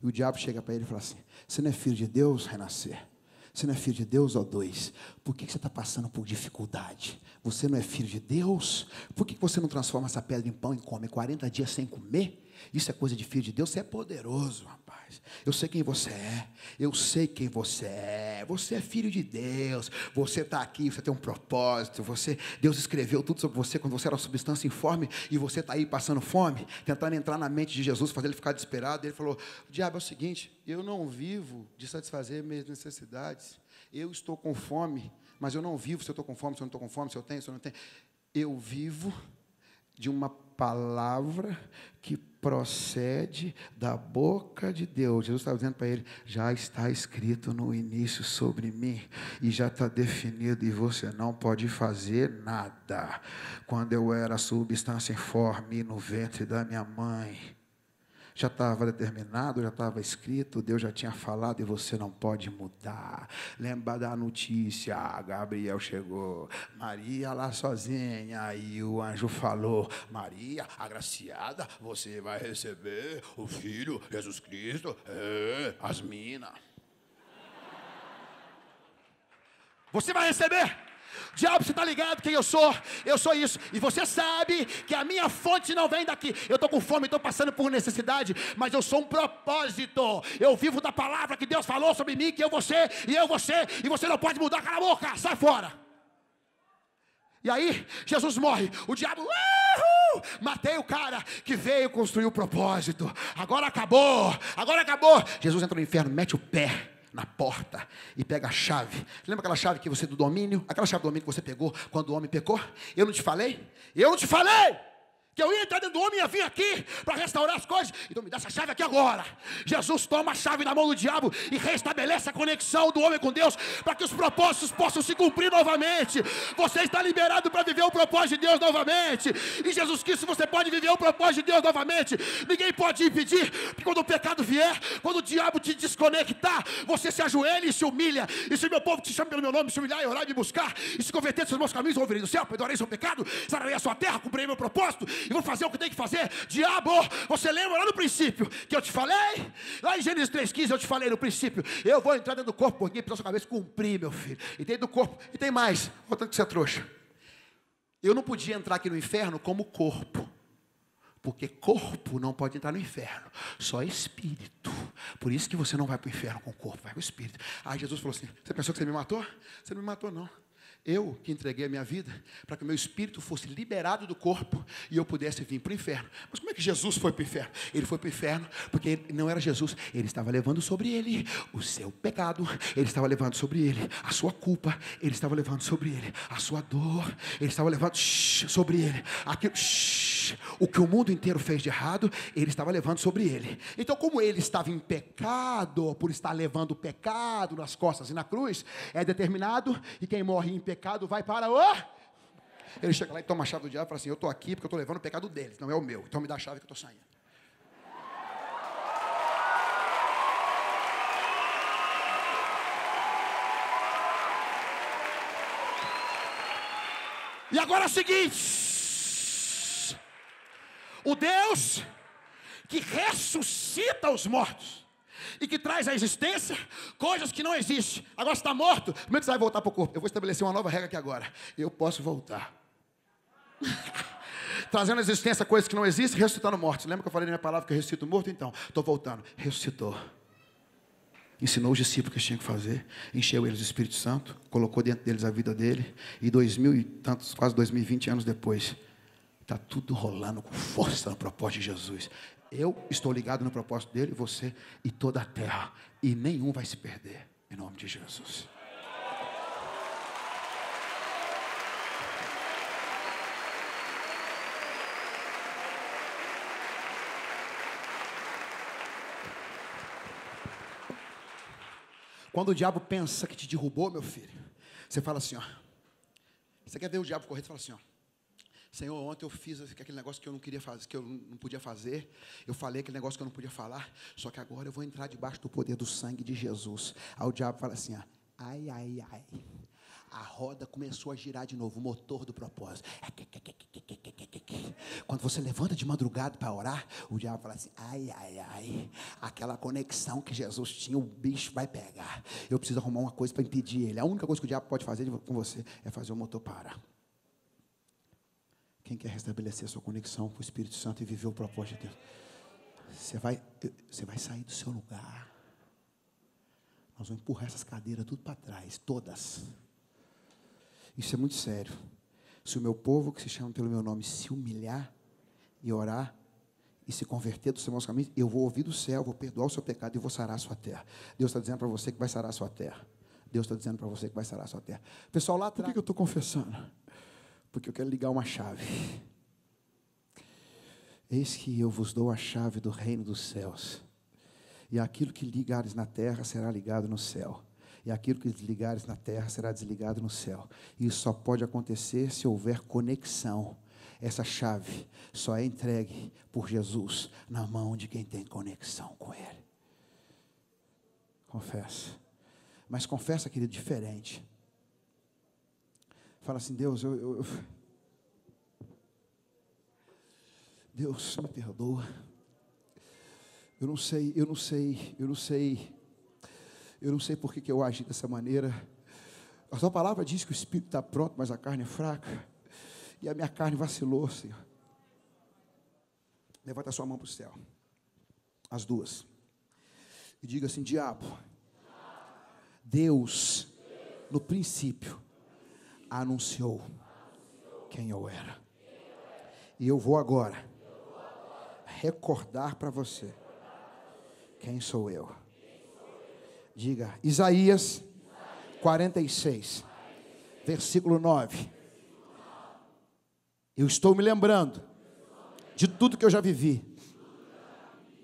e o diabo chega para ele e fala assim: Você não é filho de Deus, renascer? Você não é filho de Deus, ó dois? Por que você está passando por dificuldade? Você não é filho de Deus? Por que você não transforma essa pedra em pão e come 40 dias sem comer? Isso é coisa de filho de Deus. Você é poderoso, rapaz. Eu sei quem você é. Eu sei quem você é. Você é filho de Deus. Você está aqui, você tem um propósito. Você, Deus escreveu tudo sobre você quando você era substância informe e você está aí passando fome, tentando entrar na mente de Jesus, fazer ele ficar desesperado. Ele falou: Diabo, é o seguinte, eu não vivo de satisfazer minhas necessidades. Eu estou com fome, mas eu não vivo se eu estou com fome, se eu não estou com fome, se eu tenho, se eu não tenho. Eu vivo de uma palavra que procede da boca de Deus. Jesus estava dizendo para ele: já está escrito no início sobre mim, e já está definido, e você não pode fazer nada. Quando eu era substância informe no ventre da minha mãe, já estava determinado, já estava escrito, Deus já tinha falado e você não pode mudar. Lembra da notícia: ah, Gabriel chegou, Maria lá sozinha, e o anjo falou: Maria, agraciada, você vai receber o filho Jesus Cristo, é, as minas. Você vai receber. Diabo, você está ligado quem eu sou? Eu sou isso. E você sabe que a minha fonte não vem daqui. Eu estou com fome, estou passando por necessidade, mas eu sou um propósito. Eu vivo da palavra que Deus falou sobre mim, que eu vou ser, e eu vou ser, e você não pode mudar. Cala a boca, sai fora. E aí, Jesus morre. O diabo. Uhul, matei o cara que veio construir o propósito. Agora acabou, agora acabou. Jesus entra no inferno, mete o pé na porta e pega a chave. Lembra aquela chave que você do domínio? Aquela chave do domínio que você pegou quando o homem pecou? Eu não te falei? Eu não te falei! que eu ia entrar dentro do homem e ia vir aqui para restaurar as coisas. Então me dá essa chave aqui agora. Jesus toma a chave da mão do diabo e restabelece a conexão do homem com Deus para que os propósitos possam se cumprir novamente. Você está liberado para viver o propósito de Deus novamente. E Jesus Cristo, você pode viver o propósito de Deus novamente. Ninguém pode impedir, que quando o pecado vier, quando o diabo te desconectar, você se ajoelha e se humilha. E se meu povo te chama pelo meu nome, se humilhar e orar e me buscar, e se converter dos seus maus caminhos, ouvirei do céu, perdoarei seu pecado, sararei a sua terra, cumprirei meu propósito e vou fazer o que tem que fazer. Diabo, você lembra lá no princípio que eu te falei? Lá em Gênesis 3,15 eu te falei no princípio. Eu vou entrar dentro do corpo porque pela sua cabeça cumprir, meu filho. E dentro do corpo, e tem mais. Olha que você é trouxa. Eu não podia entrar aqui no inferno como corpo. Porque corpo não pode entrar no inferno, só espírito. Por isso que você não vai para o inferno com o corpo, vai com o espírito. Aí Jesus falou assim: Você pensou que você me matou? Você não me matou, não. Eu que entreguei a minha vida para que o meu espírito fosse liberado do corpo e eu pudesse vir para o inferno. Mas como é que Jesus foi para o inferno? Ele foi para o inferno porque ele não era Jesus, ele estava levando sobre ele o seu pecado, ele estava levando sobre ele a sua culpa, ele estava levando sobre ele a sua dor, ele estava levando shh, sobre ele aquilo, shh, o que o mundo inteiro fez de errado, ele estava levando sobre ele. Então, como ele estava em pecado, por estar levando o pecado nas costas e na cruz, é determinado e quem morre em pecado vai para o. Ele chega lá e toma a chave do diabo e fala assim: Eu estou aqui porque eu estou levando o pecado deles, não é o meu. Então me dá a chave que eu estou saindo. E agora é o seguinte: o Deus que ressuscita os mortos, e que traz à existência coisas que não existem. Agora está morto, como é que você vai voltar para o corpo? Eu vou estabelecer uma nova regra aqui agora. Eu posso voltar. Trazendo à existência coisas que não existem, ressuscitando mortos. Lembra que eu falei na minha palavra que eu ressuscito morto? Então, estou voltando. Ressuscitou. Ensinou os discípulos que tinham que fazer, encheu eles do Espírito Santo, colocou dentro deles a vida dele, e dois mil e tantos, quase dois mil e vinte anos depois, está tudo rolando com força no propósito de Jesus. Eu estou ligado no propósito dele, você e toda a terra. E nenhum vai se perder. Em nome de Jesus. Quando o diabo pensa que te derrubou, meu filho, você fala assim, ó. Você quer ver o diabo correr? Você fala assim, ó. Senhor, ontem eu fiz aquele negócio que eu não queria fazer, que eu não podia fazer. Eu falei aquele negócio que eu não podia falar. Só que agora eu vou entrar debaixo do poder do sangue de Jesus. Aí o diabo fala assim: ai, ai, ai. A roda começou a girar de novo, o motor do propósito. Quando você levanta de madrugada para orar, o diabo fala assim: ai, ai, ai, aquela conexão que Jesus tinha, o bicho vai pegar. Eu preciso arrumar uma coisa para impedir ele. A única coisa que o diabo pode fazer com você é fazer o motor parar. Quem quer restabelecer a sua conexão com o Espírito Santo e viver o propósito de Deus? Você vai, você vai sair do seu lugar. Nós vamos empurrar essas cadeiras tudo para trás, todas. Isso é muito sério. Se o meu povo, que se chama pelo meu nome, se humilhar e orar, e se converter dos seus maus caminhos, eu vou ouvir do céu, vou perdoar o seu pecado e vou sarar a sua terra. Deus está dizendo para você que vai sarar a sua terra. Deus está dizendo para você que vai sarar a sua terra. Pessoal lá atrás. Por que, que eu estou confessando? porque eu quero ligar uma chave. Eis que eu vos dou a chave do reino dos céus. E aquilo que ligares na terra será ligado no céu. E aquilo que desligares na terra será desligado no céu. Isso só pode acontecer se houver conexão. Essa chave só é entregue por Jesus na mão de quem tem conexão com Ele. Confessa. Mas confessa, querido, diferente. Fala assim, Deus, eu, eu, eu... Deus me perdoa. Eu não sei, eu não sei, eu não sei, eu não sei por que, que eu agi dessa maneira. A sua palavra diz que o espírito está pronto, mas a carne é fraca. E a minha carne vacilou, Senhor. Levanta a sua mão para o céu. As duas. E diga assim: Diabo, Deus, no princípio, anunciou quem eu era. E eu vou agora recordar para você quem sou eu. Diga, Isaías 46, versículo 9. Eu estou me lembrando de tudo que eu já vivi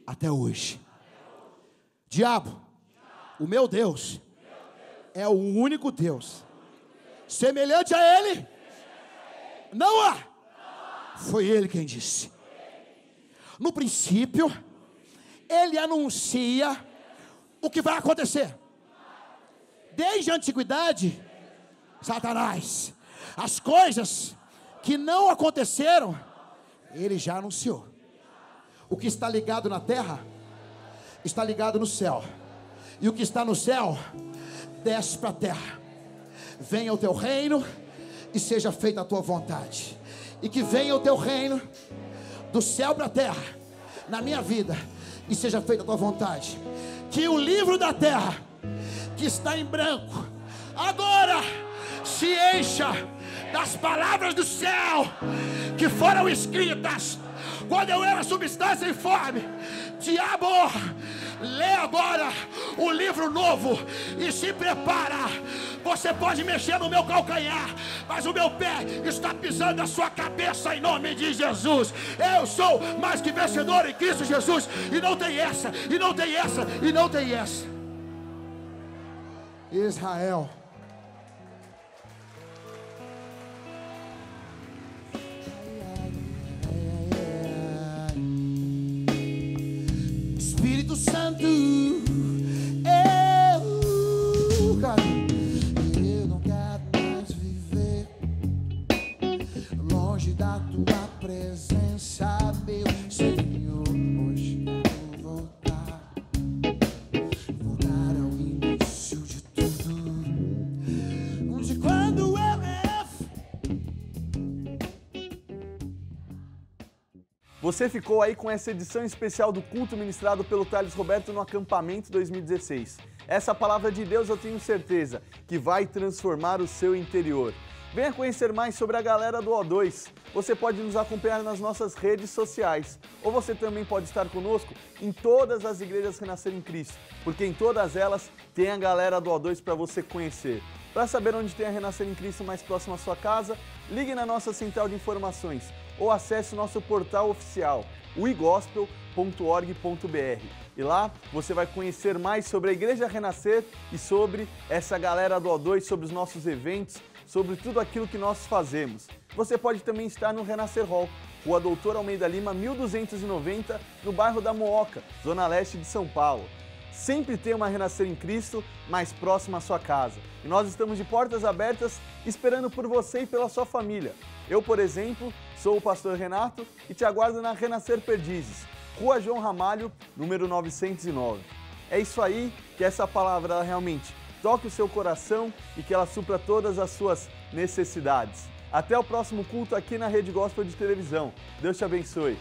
até hoje. Diabo, o meu Deus é o único Deus Semelhante a ele? Não há. Foi ele quem disse. No princípio, ele anuncia o que vai acontecer. Desde a antiguidade, Satanás, as coisas que não aconteceram, ele já anunciou. O que está ligado na terra, está ligado no céu. E o que está no céu, desce para a terra venha o teu reino e seja feita a tua vontade. E que venha o teu reino do céu para a terra, na minha vida, e seja feita a tua vontade. Que o livro da terra, que está em branco, agora se encha das palavras do céu que foram escritas quando eu era substância informe. Diabo, Lê agora o livro novo e se prepara. Você pode mexer no meu calcanhar, mas o meu pé está pisando a sua cabeça em nome de Jesus. Eu sou mais que vencedor em Cristo Jesus. E não tem essa, e não tem essa, e não tem essa. Israel. Você ficou aí com essa edição especial do culto ministrado pelo Thales Roberto no acampamento 2016. Essa palavra de Deus eu tenho certeza que vai transformar o seu interior. Venha conhecer mais sobre a galera do O2. Você pode nos acompanhar nas nossas redes sociais. Ou você também pode estar conosco em todas as igrejas Renascer em Cristo, porque em todas elas tem a galera do O2 para você conhecer. Para saber onde tem a Renascer em Cristo mais próximo à sua casa, ligue na nossa central de informações ou acesse o nosso portal oficial, uigospel.org.br. E lá você vai conhecer mais sobre a Igreja Renascer e sobre essa galera do O2, sobre os nossos eventos, sobre tudo aquilo que nós fazemos. Você pode também estar no Renascer Hall, Rua Doutor Almeida Lima, 1290, no bairro da Mooca, zona leste de São Paulo. Sempre tem uma Renascer em Cristo mais próxima à sua casa. E nós estamos de portas abertas esperando por você e pela sua família. Eu, por exemplo, Sou o pastor Renato e te aguardo na Renascer Perdizes, Rua João Ramalho, número 909. É isso aí, que essa palavra realmente toque o seu coração e que ela supra todas as suas necessidades. Até o próximo culto aqui na Rede Gospel de Televisão. Deus te abençoe.